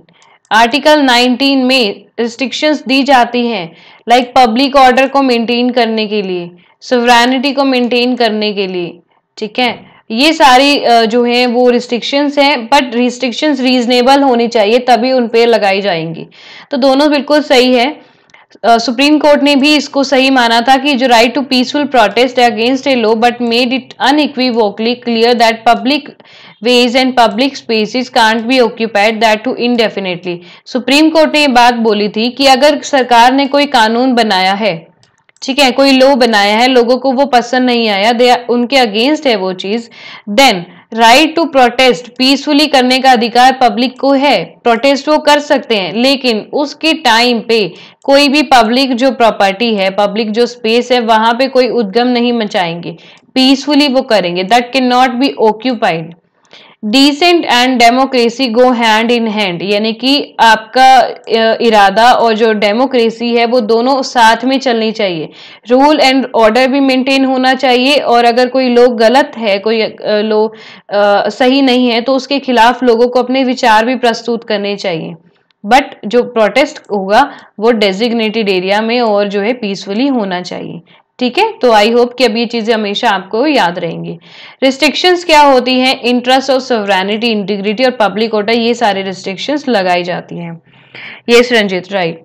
article 19 में रिस्ट्रिक्शंस दी जाती हैं लाइक पब्लिक ऑर्डर को मेंटेन करने के लिए सुवरानिटी को मेंटेन करने के लिए ठीक है ये सारी जो है वो रिस्ट्रिक्शंस हैं बट रिस्ट्रिक्शंस रीजनेबल होनी चाहिए तभी उन पर लगाई जाएंगी तो दोनों बिल्कुल सही है सुप्रीम कोर्ट ने भी इसको सही माना था कि जो right to peaceful protest against a law but made it unequivocally clear that public ways and public spaces can't be occupied that too indefinitely Supreme Court ने ये बात बोली थी कि अगर सरकार ने कोई कानून बनाया है ठीक है कोई लो बनाया है लोगों को वो पसंद नहीं आया दे उनके अगेंस्ट है वो चीज then right to protest peacefully करने का अधिकार पब्लिक को है प्रोटेस्ट वो कर सकते हैं लेकिन उसके टाइम पे कोई भी पब्लिक जो प्रॉपर्टी है पब्लिक जो स्पेस है वहां पे कोई उद्गम नहीं मचाएंगे पीसफुली वो करेंगे that can not be occupied dissent and democracy go hand in hand यानी कि आपका इरादा और जो डेमोक्रेसी है वो दोनों साथ में चलनी चाहिए रूल एंड ऑर्डर भी मेंटेन होना चाहिए और अगर कोई लोग गलत है कोई लोग सही नहीं है तो उसके खिलाफ लोगों को अपने विचार भी प्रस्तुत करने चाहिए बट जो प्रोटेस्ट होगा वो डेजिग्नेटेड एरिया में और जो है पीसफुली होना चाहिए ठीक है तो आई होप कि अब ये चीज़ें हमेशा आपको याद रहेंगी रिस्ट्रिक्शंस क्या होती हैं इंटरेस्ट ऑफ सवरानिटी इंटीग्रिटी और पब्लिक ऑर्डर ये सारे रिस्ट्रिक्शंस लगाई जाती हैं ये Ranjit right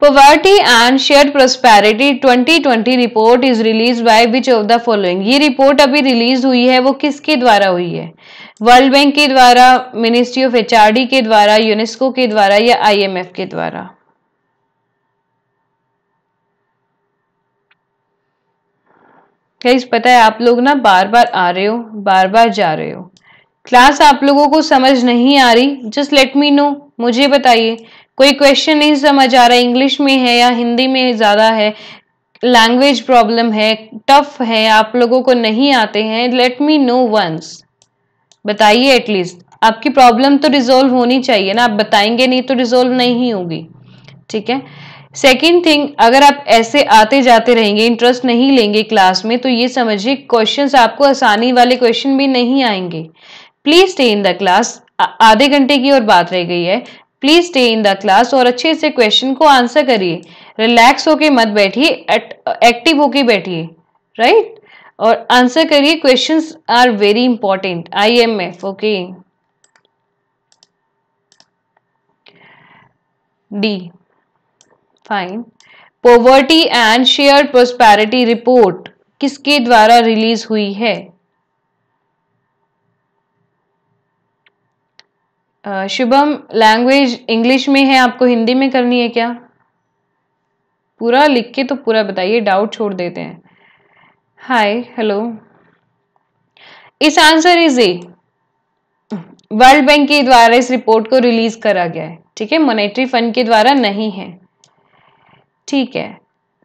poverty and shared prosperity 2020 report is release by which of the following ये रिपोर्ट अभी रिलीज हुई है वो किसके द्वारा हुई है वर्ल्ड बैंक के द्वारा मिनिस्ट्री ऑफ एचआरडी के द्वारा यूनेस्को के द्वारा या आईएमएफ के द्वारा गाइस पता है आप लोग ना बार बार आ रहे हो बार बार जा रहे हो क्लास आप लोगों को समझ नहीं आ रही जस्ट लेट मी नो मुझे बताइए कोई क्वेश्चन नहीं समझ आ रहा इंग्लिश में है या हिंदी में ज़्यादा है लैंग्वेज प्रॉब्लम है टफ है आप लोगों को नहीं आते हैं लेट मी नो वंस बताइए एटलीस्ट आपकी प्रॉब्लम तो रिजोल्व होनी चाहिए ना आप बताएंगे नहीं तो रिजोल्व नहीं होगी ठीक है सेकेंड थिंग अगर आप ऐसे आते जाते रहेंगे इंटरेस्ट नहीं लेंगे क्लास में तो ये समझिए क्वेश्चंस आपको आसानी वाले क्वेश्चन भी नहीं आएंगे please stay in the class आधे घंटे की और बात रह गई है please stay in the class और अच्छे से क्वेश्चन को आंसर करिए रिलैक्स होके मत बैठिए एक्टिव होके बैठिए राइट और आंसर करिए question are very important IMF okay D fine poverty and share prosperity report किसके द्वारा रिलीज हुई है शुभम लैंग्वेज इंग्लिश में है आपको हिंदी में करनी है क्या पूरा लिख के तो पूरा बताइए डाउट छोड़ देते हैं हाय हेलो इस answer is A World Bank के द्वारा इस रिपोर्ट को रिलीज करा गया है ठीक है मोनेटरी फंड के द्वारा नहीं है ठीक है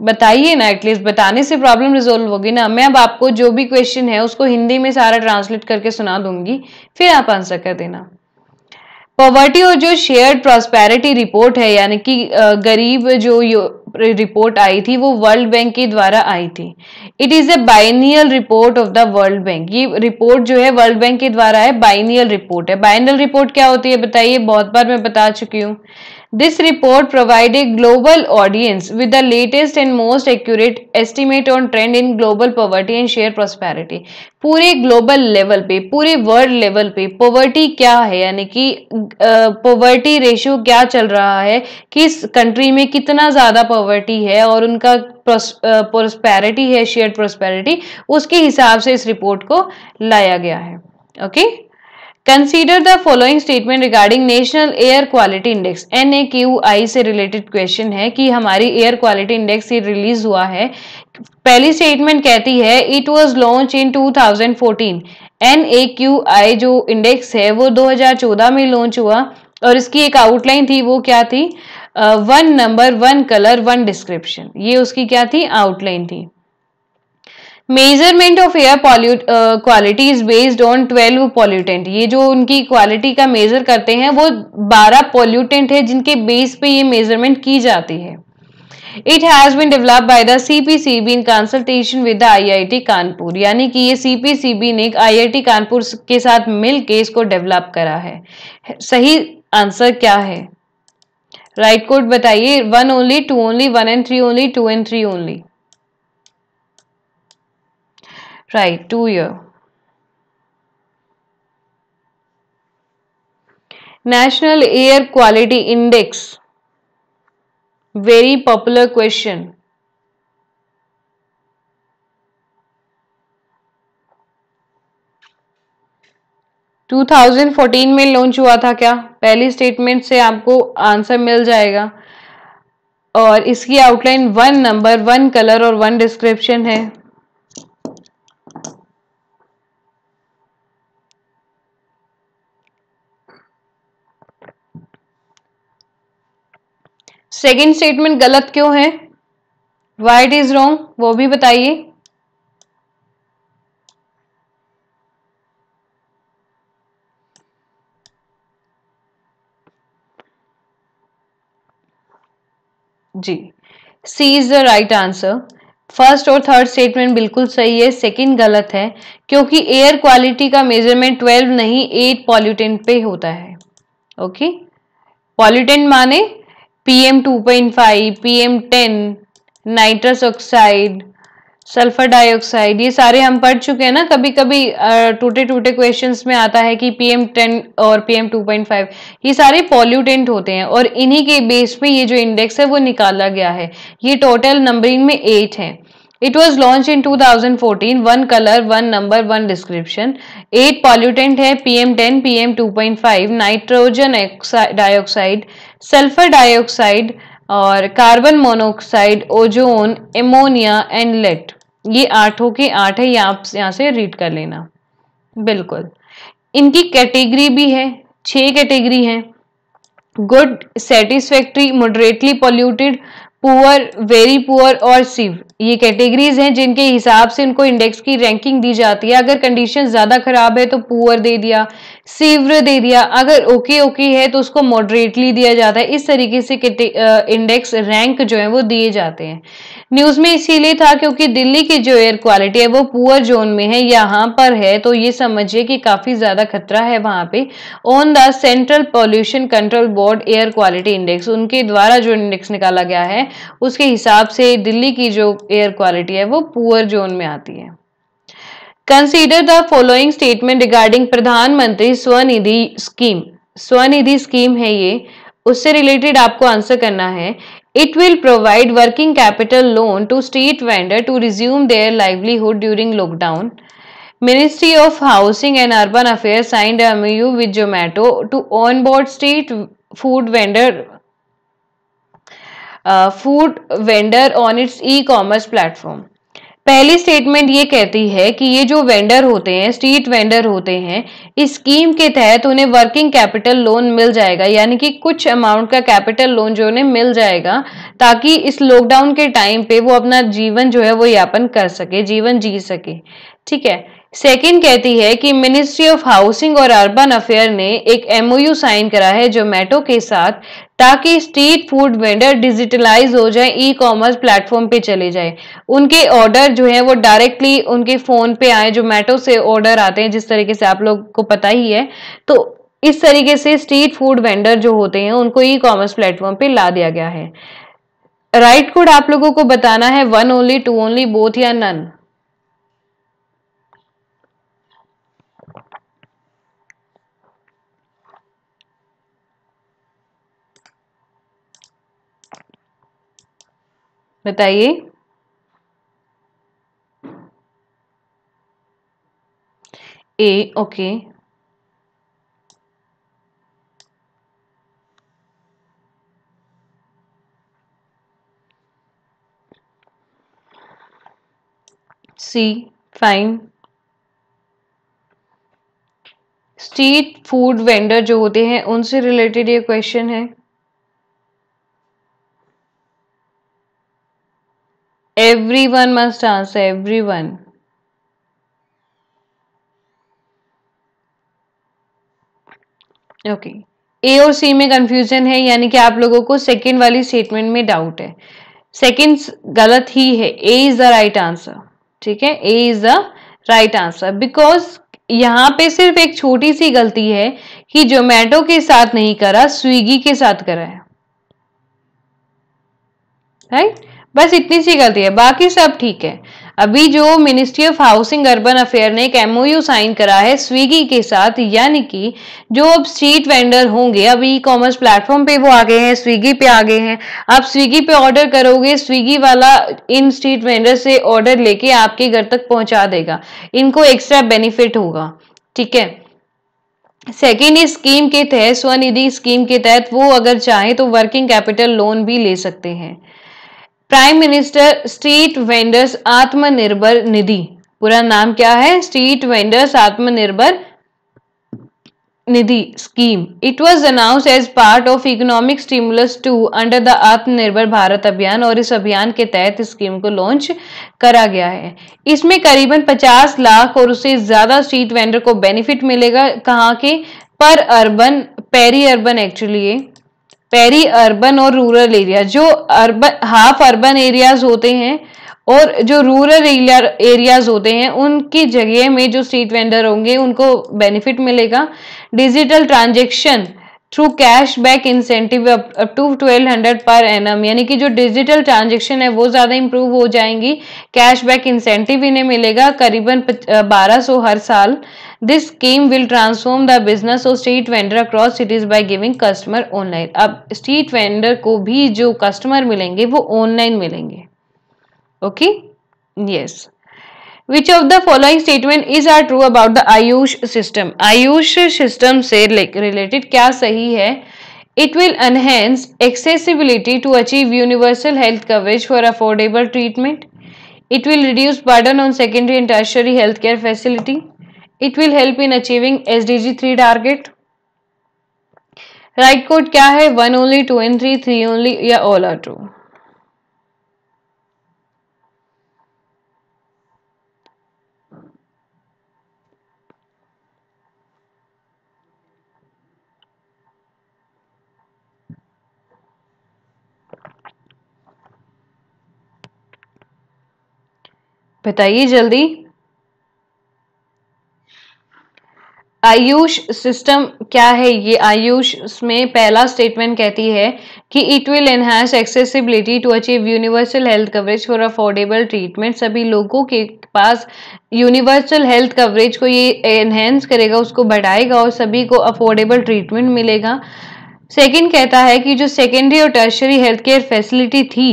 बताइए ना एटलीस्ट बताने से प्रॉब्लम रिजोल्व होगी ना मैं अब आपको जो भी क्वेश्चन है उसको हिंदी में सारा ट्रांसलेट करके सुना दूंगी फिर आप आंसर कर देना पॉवर्टी और जो शेयर्ड प्रॉस्पेरिटी रिपोर्ट है यानी कि गरीब जो रिपोर्ट आई थी वो वर्ल्ड बैंक के द्वारा आई थी it is a biennial report of the world Bank ये रिपोर्ट जो है वर्ल्ड बैंक के द्वारा है बाइनियल रिपोर्ट है बाइनियल रिपोर्ट क्या होती है बताइए बहुत बार मैं बता चुकी हूँ this report provide a global audience with the latest and most accurate estimate on trend in global poverty and share prosperity पूरे ग्लोबल लेवल पे पूरे वर्ल्ड लेवल पे पॉवर्टी क्या है यानी कि पॉवर्टी रेशियो क्या चल रहा है किस कंट्री में कितना ज़्यादा पॉवर्टी है और उनका प्रोस्पैरिटी है शेयर प्रोस्पैरिटी उसके हिसाब से इस रिपोर्ट को लाया गया है okay consider the following statement regarding national air quality index N A Q I से रिलेटेड क्वेश्चन है कि हमारी एयर क्वालिटी इंडेक्स ये रिलीज हुआ है पहली स्टेटमेंट कहती है it was launch in two thousand fourteen N A Q I जो इंडेक्स है वो दो हजार चौदह में लॉन्च हुआ और इसकी एक आउटलाइन थी वो क्या थी one number one colour one description ये उसकी क्या थी आउटलाइन थी measurement of air quality is based on twelve pollutant ये जो उनकी क्वालिटी का मेजर करते हैं वो बारह पॉल्यूटेंट है जिनके बेस पे ये मेजरमेंट की जाती है it has been develop by the C P C B in consultation with the I I T Kanpur यानी कि ये सी पी सी बी ने आई आई टी कानपुर के साथ मिलकर इसको डेवलप करा है सही आंसर क्या है राइट कोड बताइए one only two only one and three only two and three only right two year national air quality index very popular question 2014 में लॉन्च हुआ था क्या पहली स्टेटमेंट से आपको आंसर मिल जाएगा और इसकी outline one number one colour और वन डिस्क्रिप्शन है सेकेंड स्टेटमेंट गलत क्यों है वाई इट इज रॉन्ग वो भी बताइए जी C is the right answer first और थर्ड स्टेटमेंट बिल्कुल सही है सेकंड गलत है क्योंकि एयर क्वालिटी का मेजरमेंट ट्वेल्व नहीं एट पॉल्यूटेंट पे होता है ओके पॉल्यूटेंट माने PM two point five PM ten nitrous oxide sulphur dioxide ये सारे हम पढ़ चुके हैं ना कभी कभी टूटे टूटे क्वेश्चंस में आता है कि पीएम टेन और पीएम टू पॉइंट फाइव ये सारे पॉल्यूटेंट होते हैं और इन्हीं के बेस पे ये जो इंडेक्स है वो निकाला गया है ये टोटल नंबरिंग में एट हैं launch in two thousand 2014. One colour one number one description eight pollutant है ten point five nitrogen dioxide sulphur dioxide और carbon monoxide ozone ammonia and lead ये आठों के आठ है ये आप यहाँ से रीड कर लेना बिल्कुल इनकी कैटेगरी भी है छह कैटेगरी है good satisfactory moderately polluted poor very poor और सिव ये कैटेगरीज हैं जिनके हिसाब से उनको इंडेक्स की रैंकिंग दी जाती है अगर कंडीशन ज़्यादा ख़राब है तो पुअर दे दिया सीवर दे दिया अगर ओके ओके है तो उसको मॉडरेटली दिया जाता है इस तरीके से इंडेक्स रैंक जो है वो दिए जाते हैं न्यूज़ में इसीलिए था क्योंकि दिल्ली की जो एयर क्वालिटी है वो पुअर जोन में है यहाँ पर है तो ये समझिए कि काफ़ी ज़्यादा खतरा है वहाँ पर on the central pollution control board air quality index उनके द्वारा जो इंडेक्स निकाला गया है उसके हिसाब से दिल्ली की जो एयर क्वालिटी है वो पुअर जोन में आती है consider the following statement regarding Pradhan Mantri Svanidhi scheme Svanidhi scheme है ये उससे रिलेटेड आपको आंसर करना है it will provide working capital loan to street vendor to resume their livelihood during lockdown Ministry of Housing and Urban Affairs signed a with Zomato to on board street food vendor food vendor on its e commerce platform पहली स्टेटमेंट ये कहती है कि ये जो vendor होते हैं स्ट्रीट वेंडर होते हैं इस स्कीम के तहत उन्हें वर्किंग कैपिटल लोन मिल जाएगा यानी कि कुछ अमाउंट का कैपिटल लोन जो उन्हें मिल जाएगा ताकि इस लॉकडाउन के टाइम पे वो अपना जीवन जो है वो यापन कर सके जीवन जी सके ठीक है सेकेंड कहती है कि मिनिस्ट्री ऑफ हाउसिंग और अर्बन अफेयर ने एक एमओयू साइन करा है जोमेटो के साथ ताकि स्ट्रीट फूड वेंडर डिजिटलाइज हो जाए ई कॉमर्स प्लेटफॉर्म पे चले जाए उनके ऑर्डर जो है वो डायरेक्टली उनके फ़ोन पे आए जोमेटो से ऑर्डर आते हैं जिस तरीके से आप लोग को पता ही है तो इस तरीके से स्ट्रीट फूड वेंडर जो होते हैं उनको ई कॉमर्स प्लेटफॉर्म पे ला दिया गया है राइट right कोड आप लोगों को बताना है one only two only both या नन बताइए A okay C fine street food vendor जो होते हैं उनसे रिलेटेड ये क्वेश्चन है Everyone must answer, everyone. Okay A और सी में कंफ्यूजन है यानी कि आप लोगों को सेकेंड वाली स्टेटमेंट में डाउट है सेकेंड गलत ही है A is the right answer ठीक है A is the right answer because यहाँ पे सिर्फ एक छोटी सी गलती है कि जोमेटो के साथ नहीं करा स्विगी के साथ करा है राइट right? बस इतनी सी गलती है बाकी सब ठीक है अभी जो ministry of housing urban affair ने एक एमओयू साइन करा है स्विगी के साथ यानी कि जो अब स्ट्रीट वेंडर होंगे अब ई कॉमर्स प्लेटफॉर्म पे वो आ गए हैं स्विगी पे आ गए हैं आप स्विगी पे ऑर्डर करोगे स्विगी वाला इन स्ट्रीट वेंडर से ऑर्डर लेके आपके घर तक पहुंचा देगा इनको एक्स्ट्रा बेनिफिट होगा ठीक है सेकेंड इस स्कीम के तहत स्वनिधि स्कीम के तहत वो अगर चाहे तो वर्किंग कैपिटल लोन भी ले सकते हैं prime minister street vendors Atmanirbhar निधि पूरा नाम क्या है street vendors Atmanirbhar Nidhi scheme it was announce as part of economic stimulus two under the Atmanirbhar Bharat अभियान और इस अभियान के तहत स्कीम को लॉन्च करा गया है इसमें करीबन 50 लाख और उससे ज्यादा स्ट्रीट वेंडर को बेनिफिट मिलेगा कहाँ के पर urban peri urban actually peri urban और रूरल एरिया जो अर्बन हाफ अर्बन एरियाज होते हैं और जो रूरल एरियाज होते हैं उनकी जगह में जो स्ट्रीट वेंडर होंगे उनको बेनिफिट मिलेगा digital transaction through cash back incentive up to twelve hundred per annum यानी कि जो डिजिटल ट्रांजेक्शन है वो ज़्यादा इम्प्रूव हो जाएंगी कैश बैक इंसेंटिव इन्हें मिलेगा करीबन बारह सौ हर साल this scheme will transform the business of street vendor across cities by giving customer online अब स्ट्रीट वेंडर को भी जो कस्टमर मिलेंगे वो ऑनलाइन मिलेंगे okay yes which of the following statement is are true about the AYUSH system AYUSH system से related क्या सही है It will enhance accessibility to achieve universal health coverage for affordable treatment. It will reduce burden on secondary and tertiary healthcare facility. Help in achieving SDG three target right code क्या है one only two and three three only या all are two बताइए जल्दी Ayush system क्या है ये आयुष में पहला स्टेटमेंट कहती है कि it will enhance accessibility to achieve universal health coverage for affordable treatment सभी लोगों के पास यूनिवर्सल हेल्थ कवरेज को ये एनहेंस करेगा उसको बढ़ाएगा और सभी को अफोर्डेबल ट्रीटमेंट मिलेगा सेकेंड कहता है कि जो सेकेंडरी और टर्शरी हेल्थ केयर फैसिलिटी थी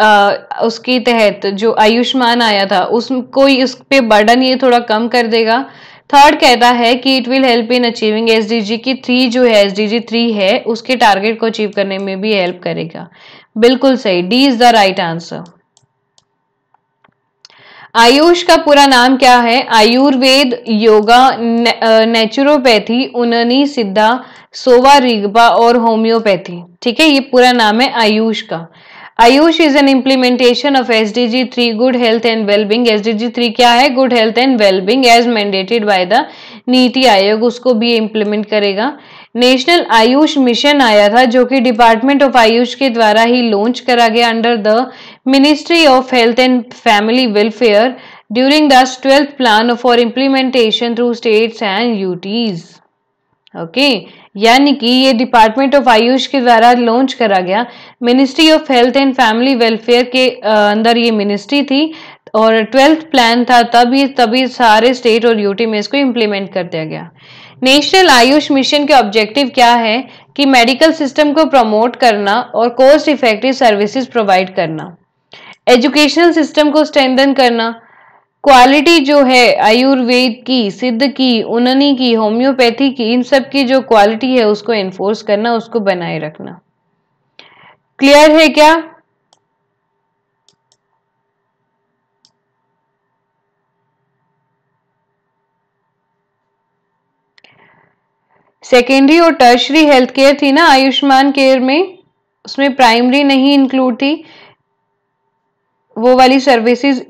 आ, उसके तहत जो आयुष्मान आया था उसको उस पर बर्डन ये थोड़ा कम कर देगा थर्ड कहता है कि it will help in achieving SDG की थ्री जो है एसडीजी थ्री है उसके टारगेट को अचीव करने में भी हेल्प करेगा बिल्कुल सही D is the right answer AYUSH का पूरा नाम क्या है आयुर्वेद योगा ने, नेचुरोपैथी उननी सिद्धा सोवा रिग्पा और होम्योपैथी ठीक है ये पूरा नाम है आयुष का AYUSH is an implementation of SDG three good health and wellbeing SDG three क्या है good health and wellbeing as mandated by the NITI Aayog उसको भी इम्प्लीमेंट करेगा नेशनल आयुष मिशन आया था जो कि डिपार्टमेंट ऑफ आयुष के द्वारा ही लॉन्च करा गया under the ministry of health and family welfare during the twelfth plan for implementation through states and UTs okay यानी कि ये डिपार्टमेंट ऑफ आयुष के द्वारा लॉन्च करा गया ministry of health and family welfare के अंदर ये मिनिस्ट्री थी और ट्वेल्थ प्लान था तभी तभी सारे स्टेट और यूटी में इसको इम्प्लीमेंट कर दिया गया नेशनल आयुष मिशन के ऑब्जेक्टिव क्या है कि मेडिकल सिस्टम को प्रमोट करना और कॉस्ट इफेक्टिव सर्विसेज प्रोवाइड करना एजुकेशनल सिस्टम को स्ट्रेंथन करना क्वालिटी जो है आयुर्वेद की सिद्ध की उननी की होम्योपैथी की इन सब की जो क्वालिटी है उसको एनफोर्स करना उसको बनाए रखना क्लियर है क्या सेकेंडरी और टर्शरी हेल्थ केयर थी ना आयुष्मान केयर में उसमें प्राइमरी नहीं इंक्लूड थी वो वाली सर्विसेज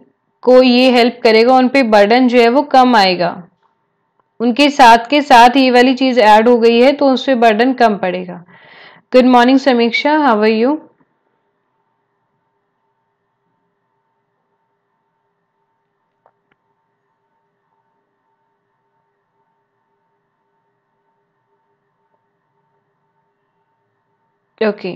को ये हेल्प करेगा उन पर बर्डन जो है वो कम आएगा उनके साथ के साथ ये वाली चीज़ ऐड हो गई है तो उस पर बर्डन कम पड़ेगा good morning Sameeksha how are you Okay.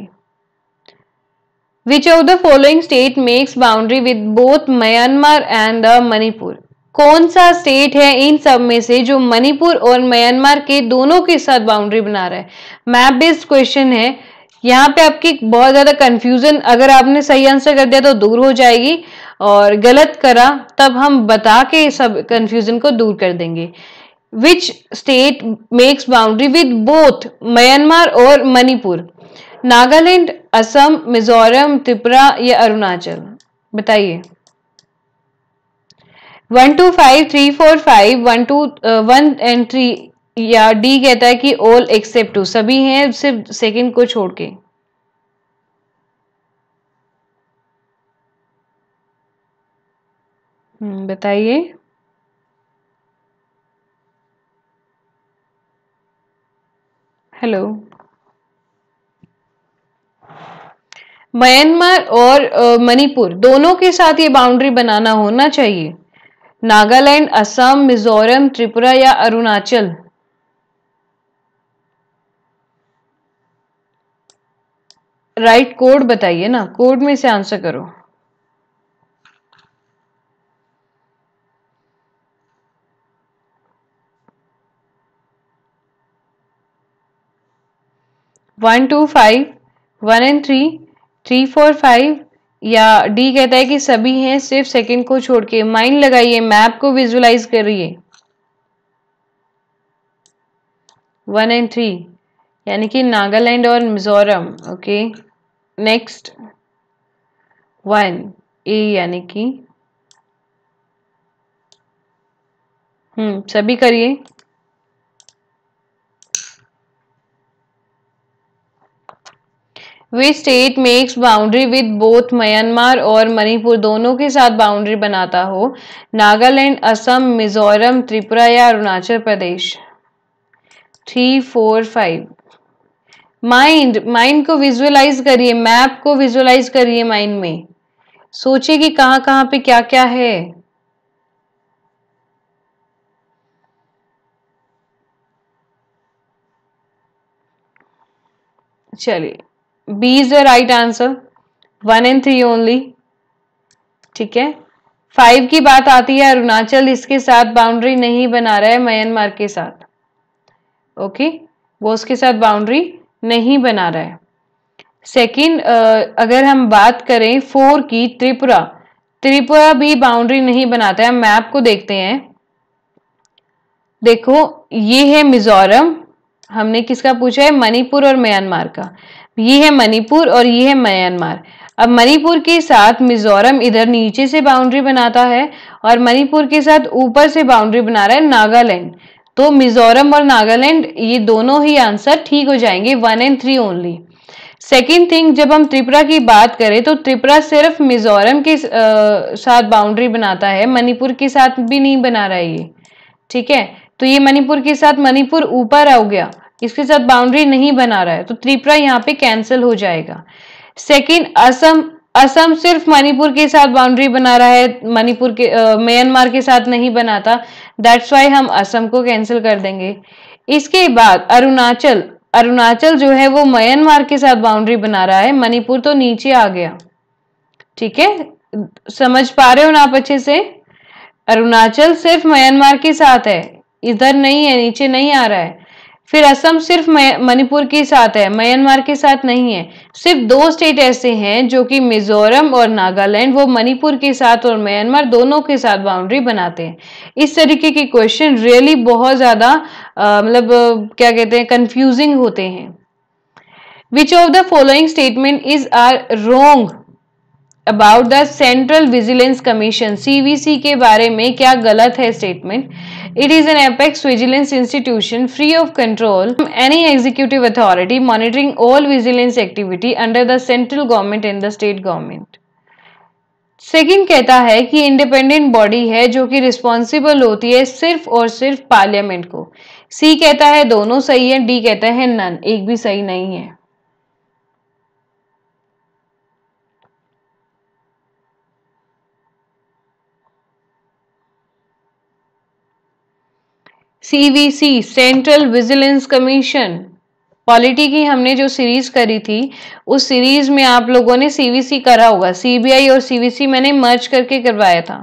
Which of the following state makes boundary with both Myanmar and the Manipur कौन सा स्टेट है इन सब में से जो मणिपुर और म्यांमार के दोनों के साथ बाउंड्री बना रहा है मैप बेस्ड क्वेश्चन है यहाँ पे आपकी बहुत ज़्यादा कंफ्यूजन अगर आपने सही आंसर कर दिया तो दूर हो जाएगी और गलत करा तब हम बता के सब कन्फ्यूज़न को दूर कर देंगे which state makes boundary with both Myanmar और मणिपुर नागालैंड असम मिजोरम त्रिपुरा या अरुणाचल बताइए one two five three four five one two one and three या डी कहता है कि ऑल एक्सेप्ट टू सभी हैं सिर्फ सेकंड को छोड़ के हम्म, बताइए हेलो म्यांमार और मणिपुर दोनों के साथ ये बाउंड्री बनाना होना चाहिए नागालैंड असम मिजोरम त्रिपुरा या अरुणाचल राइट right, कोड बताइए ना कोड में से आंसर करो one two five one and three three four five या डी कहता है कि सभी हैं सिर्फ सेकंड को छोड़ के माइंड लगाइए मैप को विजुलाइज करिए वन एंड थ्री यानी कि नागालैंड और Mizoram okay next one A यानी कि हम्म सभी करिए which state makes boundary with both Myanmar और मणिपुर दोनों के साथ बाउंड्री बनाता हो नागालैंड असम मिजोरम त्रिपुरा या Arunachal Pradesh three four five mind mind को विजुअलाइज करिए मैप को विजुअलाइज करिए माइंड में सोचिए कि कहाँ कहाँ पे क्या क्या है चलिए B is the right answer one and three only ठीक है फाइव की बात आती है अरुणाचल इसके साथ बाउंड्री नहीं बना रहा है म्यांमार के साथ ओके okay? वो उसके साथ बाउंड्री नहीं बना रहा है सेकेंड uh, अगर हम बात करें फोर की त्रिपुरा त्रिपुरा भी बाउंड्री नहीं बनाता है मैप को देखते हैं देखो ये है मिजोरम हमने किसका पूछा है मणिपुर और म्यांमार का ये है मणिपुर और ये है म्यांमार अब मणिपुर के साथ मिजोरम इधर नीचे से बाउंड्री बनाता है और मणिपुर के साथ ऊपर से बाउंड्री बना रहा है नागालैंड तो मिजोरम और नागालैंड ये दोनों ही आंसर ठीक हो जाएंगे one and three only second thing जब हम त्रिपुरा की बात करें तो त्रिपुरा सिर्फ मिजोरम के साथ बाउंड्री बनाता है मणिपुर के साथ भी नहीं बना रहा है ये ठीक है तो ये मणिपुर के साथ मणिपुर ऊपर आ गया इसके साथ बाउंड्री नहीं बना रहा है तो त्रिपुरा यहाँ पे कैंसिल हो जाएगा सेकेंड असम असम सिर्फ मणिपुर के साथ बाउंड्री बना रहा है मणिपुर के म्यांमार के साथ नहीं बनाता दैट्स वाई हम असम को कैंसिल कर देंगे इसके बाद अरुणाचल अरुणाचल जो है वो म्यांमार के साथ बाउंड्री बना रहा है मणिपुर तो नीचे आ गया ठीक है समझ पा रहे हो ना आप अच्छे से अरुणाचल सिर्फ म्यांमार के साथ है इधर नहीं है नीचे नहीं आ रहा है फिर असम सिर्फ मणिपुर के साथ है म्यांमार के साथ नहीं है सिर्फ दो स्टेट ऐसे हैं जो कि मिजोरम और नागालैंड वो मणिपुर के साथ और म्यांमार दोनों के साथ बाउंड्री बनाते हैं इस तरीके के क्वेश्चन रियली बहुत ज़्यादा मतलब क्या कहते हैं कंफ्यूजिंग होते हैं which of the following statement is are wrong about the central vigilance commission CVC के बारे में क्या गलत है statement it is an apex vigilance institution free of control any executive authority monitoring all vigilance activity under the central government and the state government second कहता है कि independent body है जो कि रिस्पॉन्सिबल होती है सिर्फ और सिर्फ पार्लियामेंट को सी कहता है दोनों सही है डी कहता है नन एक भी सही नहीं है CVC central vigilance commission polity की हमने जो सीरीज करी थी उस सीरीज में आप लोगों ने सीवीसी करा होगा सीबीआई और सीवीसी मैंने मर्ज करके करवाया था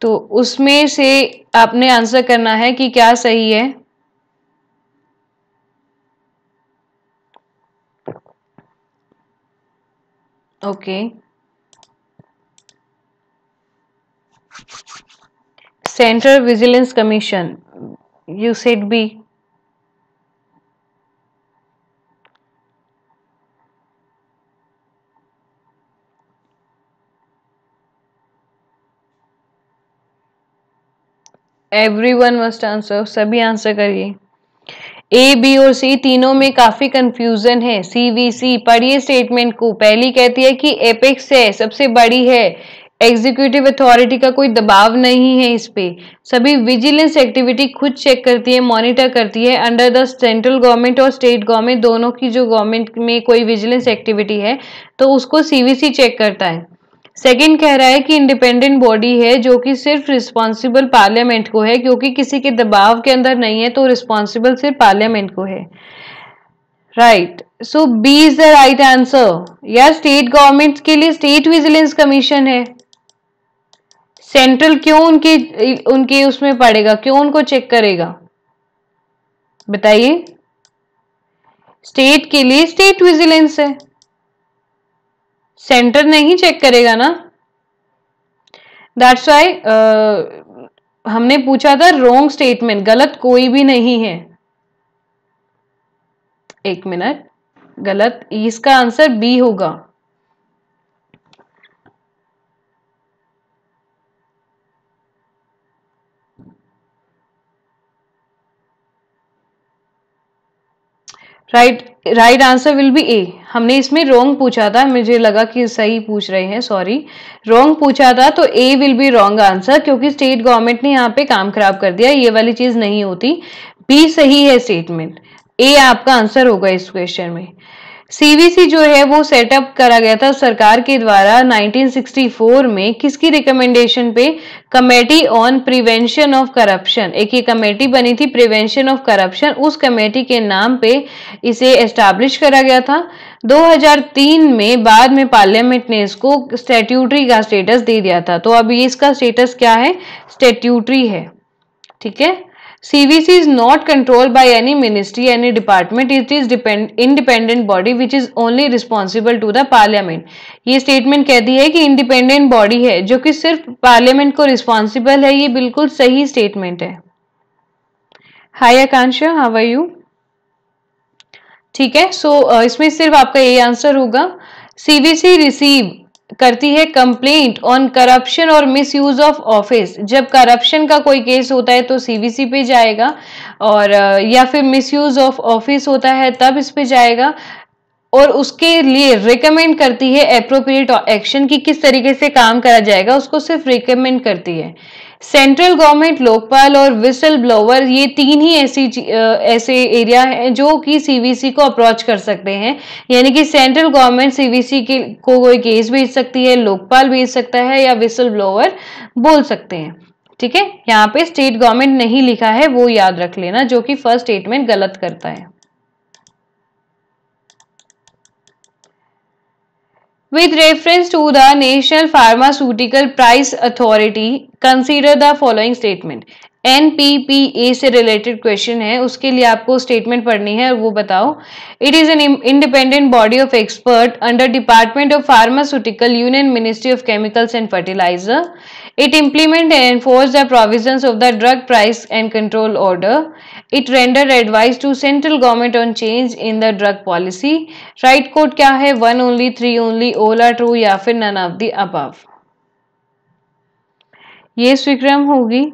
तो उसमें से आपने आंसर करना है कि क्या सही है okay okay. Central vigilance commission you said B every one must answer सभी आंसर करिए ए बी और सी तीनों में काफी कंफ्यूजन है सी वी सी पढ़िए स्टेटमेंट को पहली कहती है कि एपेक्स है सबसे बड़ी है एग्जीक्यूटिव अथॉरिटी का कोई दबाव नहीं है इस पर सभी विजिलेंस एक्टिविटी खुद चेक करती है मॉनिटर करती है अंडर द सेंट्रल गवर्नमेंट और स्टेट गवर्नमेंट दोनों की जो गवर्नमेंट में कोई विजिलेंस एक्टिविटी है तो उसको सीवीसी चेक करता है सेकंड कह रहा है कि इंडिपेंडेंट बॉडी है जो कि सिर्फ रिस्पॉन्सिबल पार्लियामेंट को है क्योंकि किसी के दबाव के अंदर नहीं है तो रिस्पॉन्सिबल सिर्फ पार्लियामेंट को है right so B is the right answer या स्टेट गवर्नमेंट के लिए स्टेट विजिलेंस कमीशन है सेंट्रल क्यों उनके उनके उसमें पड़ेगा क्यों उनको चेक करेगा बताइए स्टेट के लिए स्टेट विजिलेंस है सेंटर नहीं चेक करेगा ना दैट्स वाई हमने पूछा था रोंग स्टेटमेंट गलत कोई भी नहीं है एक मिनट गलत इसका आंसर बी होगा right right answer will be A हमने इसमें रोंग पूछा था मुझे लगा कि सही पूछ रहे हैं सॉरी रोंग पूछा था तो A will be wrong answer क्योंकि स्टेट गवर्नमेंट ने यहाँ पे काम खराब कर दिया ये वाली चीज़ नहीं होती बी सही है स्टेटमेंट ए आपका आंसर होगा इस क्वेश्चन में सीवीसी जो है वो सेटअप करा गया था सरकार के द्वारा 1964 में किसकी रिकमेंडेशन पे committee on prevention of corruption एक ये कमेटी बनी थी प्रिवेंशन ऑफ करप्शन उस कमेटी के नाम पे इसे एस्टैब्लिश करा गया था 2003 में बाद में पार्लियामेंट ने इसको स्टेट्यूटरी का स्टेटस दे दिया था तो अब इसका स्टेटस क्या है स्टेट्यूटरी है ठीक है CVC is not controlled by any ministry, any department. It is depend, independent body which is only responsible to the parliament. ये statement कहती है कि independent body है जो कि सिर्फ parliament को responsible है ये बिल्कुल सही statement है Hi Akanksha how are you? ठीक है सो so, इसमें सिर्फ आपका ये आंसर होगा CVC receive करती है कंप्लेंट ऑन करप्शन और मिसयूज ऑफ ऑफिस जब करप्शन का कोई केस होता है तो सीबीसी पे जाएगा और uh, या फिर मिसयूज ऑफ ऑफिस होता है तब इस पे जाएगा और उसके लिए रिकमेंड करती है अप्रोप्रिएट एक्शन कि किस तरीके से काम करा जाएगा उसको सिर्फ रिकमेंड करती है सेंट्रल गवर्नमेंट लोकपाल और विसल ब्लोवर ये तीन ही ऐसी ऐसे एरिया हैं जो कि सीवीसी को अप्रोच कर सकते हैं यानी कि सेंट्रल गवर्नमेंट सीवीसी के को कोई केस भेज सकती है लोकपाल भेज सकता है या विसल ब्लोवर बोल सकते हैं ठीक है यहाँ पे स्टेट गवर्नमेंट नहीं लिखा है वो याद रख लेना जो कि फर्स्ट स्टेटमेंट गलत करता है With reference to the National Pharmaceutical Price Authority, consider the following statement. N P P A से रिलेटेड क्वेश्चन है उसके लिए आपको स्टेटमेंट पढ़नी है और वो बताओ it is an independent body of expert under department of pharmaceutical union ministry of chemicals and fertiliser it implement and enforce the provision of the drug price and control order it render advice to central government on change in the drug policy right code क्या है one only three only all are true या फिर none of the above ये स्वीकृम होगी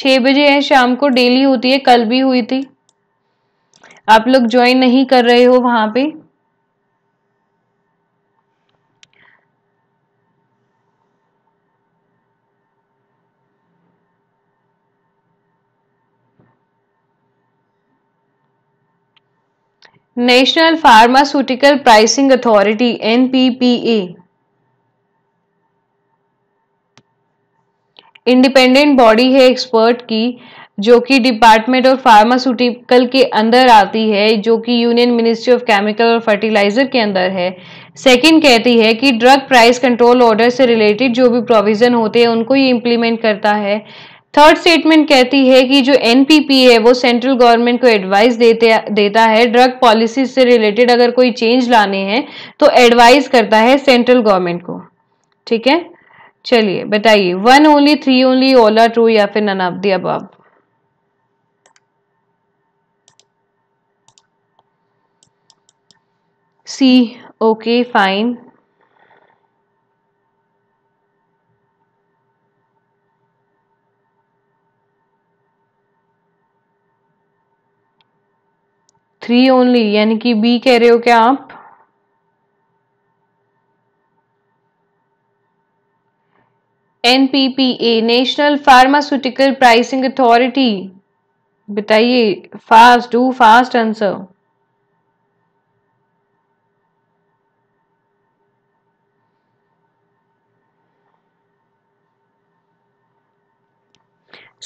छः बजे है शाम को डेली होती है कल भी हुई थी आप लोग ज्वाइन नहीं कर रहे हो वहां पे national pharmaceutical pricing authority NPPA independent body है एक्सपर्ट की जो कि डिपार्टमेंट ऑफ फार्मास्यूटिकल के अंदर आती है जो कि यूनियन मिनिस्ट्री ऑफ केमिकल और फर्टिलाइजर के अंदर है सेकंड कहती है कि ड्रग प्राइस कंट्रोल ऑर्डर से रिलेटेड जो भी प्रोविज़न होते हैं उनको ये इम्प्लीमेंट करता है थर्ड स्टेटमेंट कहती है कि जो एन है वो सेंट्रल गवर्नमेंट को एडवाइस देते देता है ड्रग पॉलिसी से रिलेटेड अगर कोई चेंज लाने हैं तो एडवाइस करता है सेंट्रल गवर्नमेंट को ठीक है चलिए बताइए one only three only all are true या फिर none of the above C okay fine three only यानी कि बी कह रहे हो क्या आप N P P A national pharmaceutical pricing authority बताइए fast do fast answer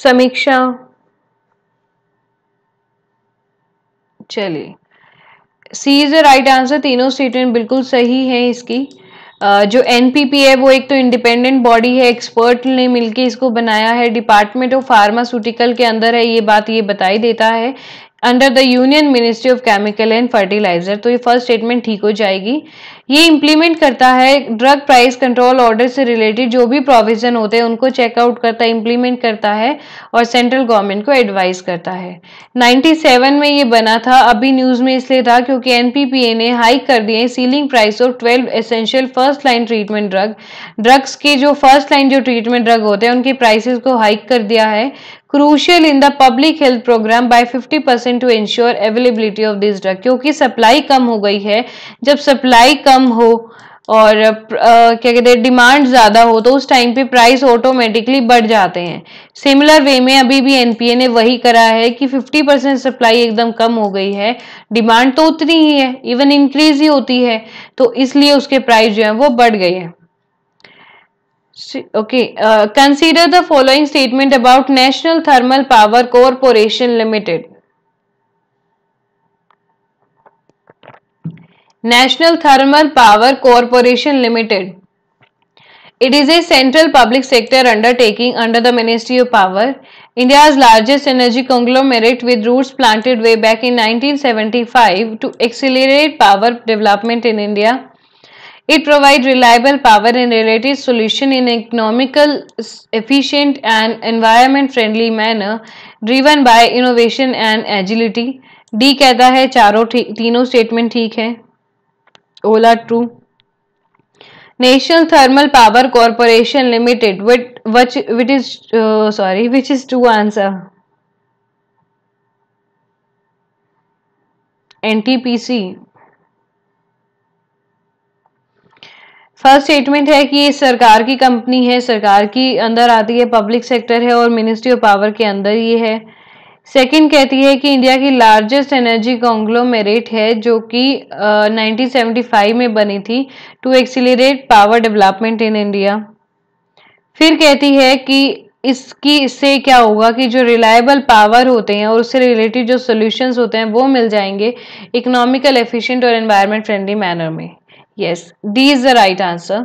Samiksha चलिए सी इज राइट आंसर तीनों स्टेटमेंट बिल्कुल सही है इसकी जो एनपीपी है वो एक तो इंडिपेंडेंट बॉडी है एक्सपर्ट ने मिलके इसको बनाया है डिपार्टमेंट ऑफ फार्मास्यूटिकल के अंदर है ये बात ये बताई देता है under the union ministry of chemical and fertiliser तो ये फर्स्ट स्टेटमेंट ठीक हो जाएगी ये इम्प्लीमेंट करता है ड्रग प्राइस कंट्रोल ऑर्डर से रिलेटेड जो भी प्रोविजन होते हैं उनको चेकआउट करता है इम्प्लीमेंट करता है और सेंट्रल गवर्नमेंट को एडवाइस करता है 97 में ये बना था अभी न्यूज़ में इसलिए था क्योंकि एनपीपीए ने हाइक कर दिए ceiling price of twelve essential first line treatment drug drugs के जो फर्स्ट लाइन जो ट्रीटमेंट ड्रग होते हैं उनकी प्राइसेस को हाइक कर दिया है crucial in the public health programme by 50% to ensure availability of this drug क्योंकि सप्लाई कम हो गई है जब सप्लाई कम हो और आ, क्या कहते हैं डिमांड ज़्यादा हो तो उस टाइम पे प्राइस ऑटोमेटिकली बढ़ जाते हैं सिमिलर वे में अभी भी एनपीए ने वही करा है कि 50 परसेंट सप्लाई एकदम कम हो गई है डिमांड तो उतनी ही है इवन इंक्रीज ही होती है तो इसलिए उसके प्राइस जो है वो बढ़ गए हैं Okay, uh, consider the following statement about National Thermal Power Corporation Limited. National Thermal Power Corporation Limited. It is a central public sector undertaking under the Ministry of Power, India's largest energy conglomerate with roots planted way back in 1975 to accelerate power development in India it provides reliable power and related solution in economical, efficient and environment-friendly manner driven by innovation and agility. D कहता है चारों तीनों statement ठीक है all are true national National Thermal Power Corporation Limited. which which is uh, sorry which is true answer NTPC first statement है कि ये सरकार की कंपनी है सरकार की अंदर आती है पब्लिक सेक्टर है और मिनिस्ट्री ऑफ पावर के अंदर ये है सेकंड कहती है कि इंडिया की लार्जेस्ट एनर्जी कॉन्ग्लोमेरेट है जो कि uh, 1975 में बनी थी to exceed power development in India फिर कहती है कि इसकी इससे क्या होगा कि जो रिलायबल पावर होते हैं और उससे रिलेटेड जो सॉल्यूशंस होते हैं वो मिल जाएंगे इकोनॉमिकल एफिशिएंट और एनवायरनमेंट फ्रेंडली मैनर में yes d is the right answer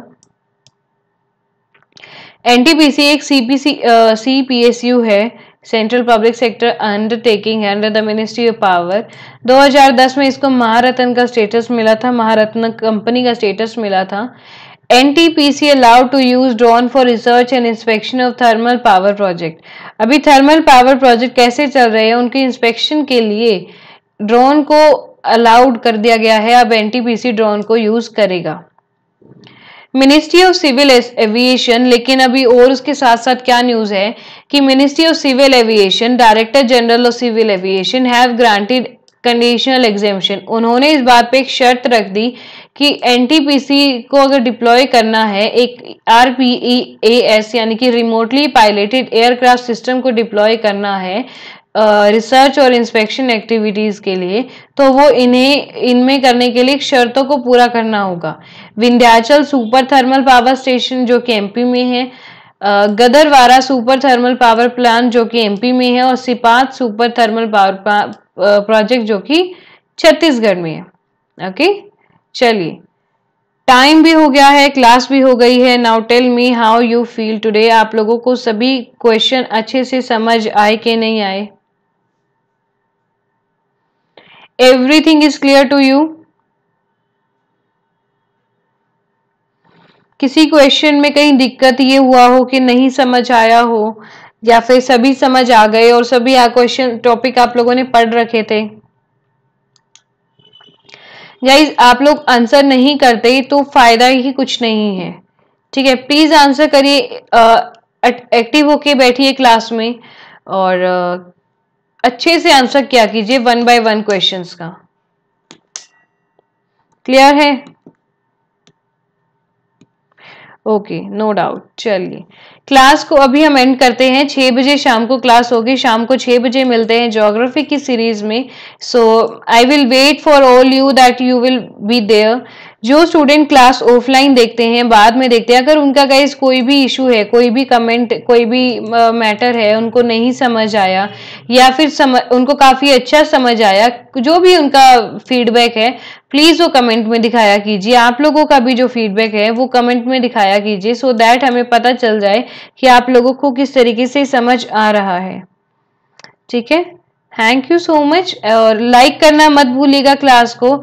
NTPC एक CPC C P S U है सेंट्रल पब्लिक सेक्टर अंडरटेकिंग है under the ministry of power 2010 में इसको महारत्न का स्टेटस मिला था महारत्न कंपनी का स्टेटस मिला था NTPC allowed to use drone for research and inspection of thermal power project अभी थर्मल पावर प्रोजेक्ट कैसे चल रहे हैं उनके इंस्पेक्शन के लिए uh, ड्रोन को अलाउड कर दिया गया है अब एनटीपीसी ड्रोन को यूज करेगा मिनिस्ट्री ऑफ सिविल एविएशन लेकिन अभी और उसके साथ साथ क्या न्यूज है कि ministry of civil aviation director general of civil aviation have granted conditional exemption उन्होंने इस बात पे एक शर्त रख दी कि एनटीपीसी को अगर डिप्लॉय करना है एक आर पी ई एस यानी कि रिमोटली पायलटेड एयरक्राफ्ट सिस्टम को डिप्लॉय करना है रिसर्च और इंस्पेक्शन एक्टिविटीज़ के लिए तो वो इन्हें इनमें करने के लिए शर्तों को पूरा करना होगा Vindhyachal super thermal power station जो कि एमपी में है Gadarwara super thermal power plant जो कि एमपी में है और Sipat super thermal power project जो कि छत्तीसगढ़ में है ओके चलिए टाइम भी हो गया है क्लास भी हो गई है now tell me how you feel today आप लोगों को सभी क्वेश्चन अच्छे से समझ आए कि नहीं आए everything is clear to you किसी क्वेश्चन में कहीं दिक्कत ये हुआ हो कि नहीं समझ आया हो या फिर सभी समझ आ गए और सभी क्वेश्चन टॉपिक आप लोगों ने पढ़ रखे थे गाइज आप लोग आंसर नहीं करते तो फायदा ही कुछ नहीं है ठीक है प्लीज आंसर करिए एक्टिव होके बैठिए क्लास में और अच्छे से आंसर क्या कीजिए वन बाय वन क्वेश्चन का क्लियर है ओके नो डाउट चलिए क्लास को अभी हम एंड करते हैं छः बजे शाम को क्लास होगी शाम को छः बजे मिलते हैं ज्योग्राफी की सीरीज में so I will wait for all you that you will be there जो स्टूडेंट क्लास ऑफलाइन देखते हैं बाद में देखते हैं अगर उनका गाइज कोई भी इशू है कोई भी कमेंट कोई भी मैटर है उनको नहीं समझ आया या फिर समझ उनको काफ़ी अच्छा समझ आया जो भी उनका फीडबैक है प्लीज़ वो कमेंट में दिखाया कीजिए आप लोगों का भी जो फीडबैक है वो कमेंट में दिखाया कीजिए सो दैट हमें पता चल जाए कि आप लोगों को किस तरीके से समझ आ रहा है ठीक है थैंक यू सो मच और लाइक करना मत भूलिएगा क्लास को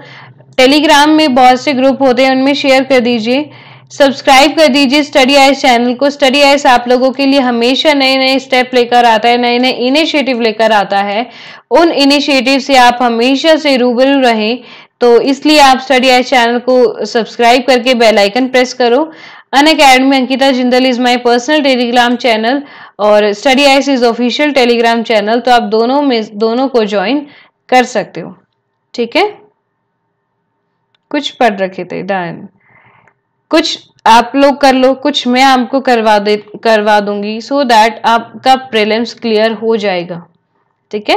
टेलीग्राम में बहुत से ग्रुप होते हैं उनमें शेयर कर दीजिए सब्सक्राइब कर दीजिए स्टडी आइस चैनल को स्टडी आइस आप लोगों के लिए हमेशा नए नए स्टेप लेकर आता है नए नए इनिशिएटिव लेकर आता है उन इनिशिएटिव से आप हमेशा से रूबरू रहें तो इसलिए आप स्टडी आइस चैनल को सब्सक्राइब करके बेल आइकन प्रेस करो Unacademy Ankita Jindal is my personal Telegram channel और study ice is official Telegram channel तो आप दोनों में दोनों को ज्वाइन कर सकते हो ठीक है कुछ पढ़ रखे थे डन कुछ आप लोग कर लो कुछ मैं आपको करवा दे करवा दूंगी सो so दैट आपका प्रिलिम्स क्लियर हो जाएगा ठीक है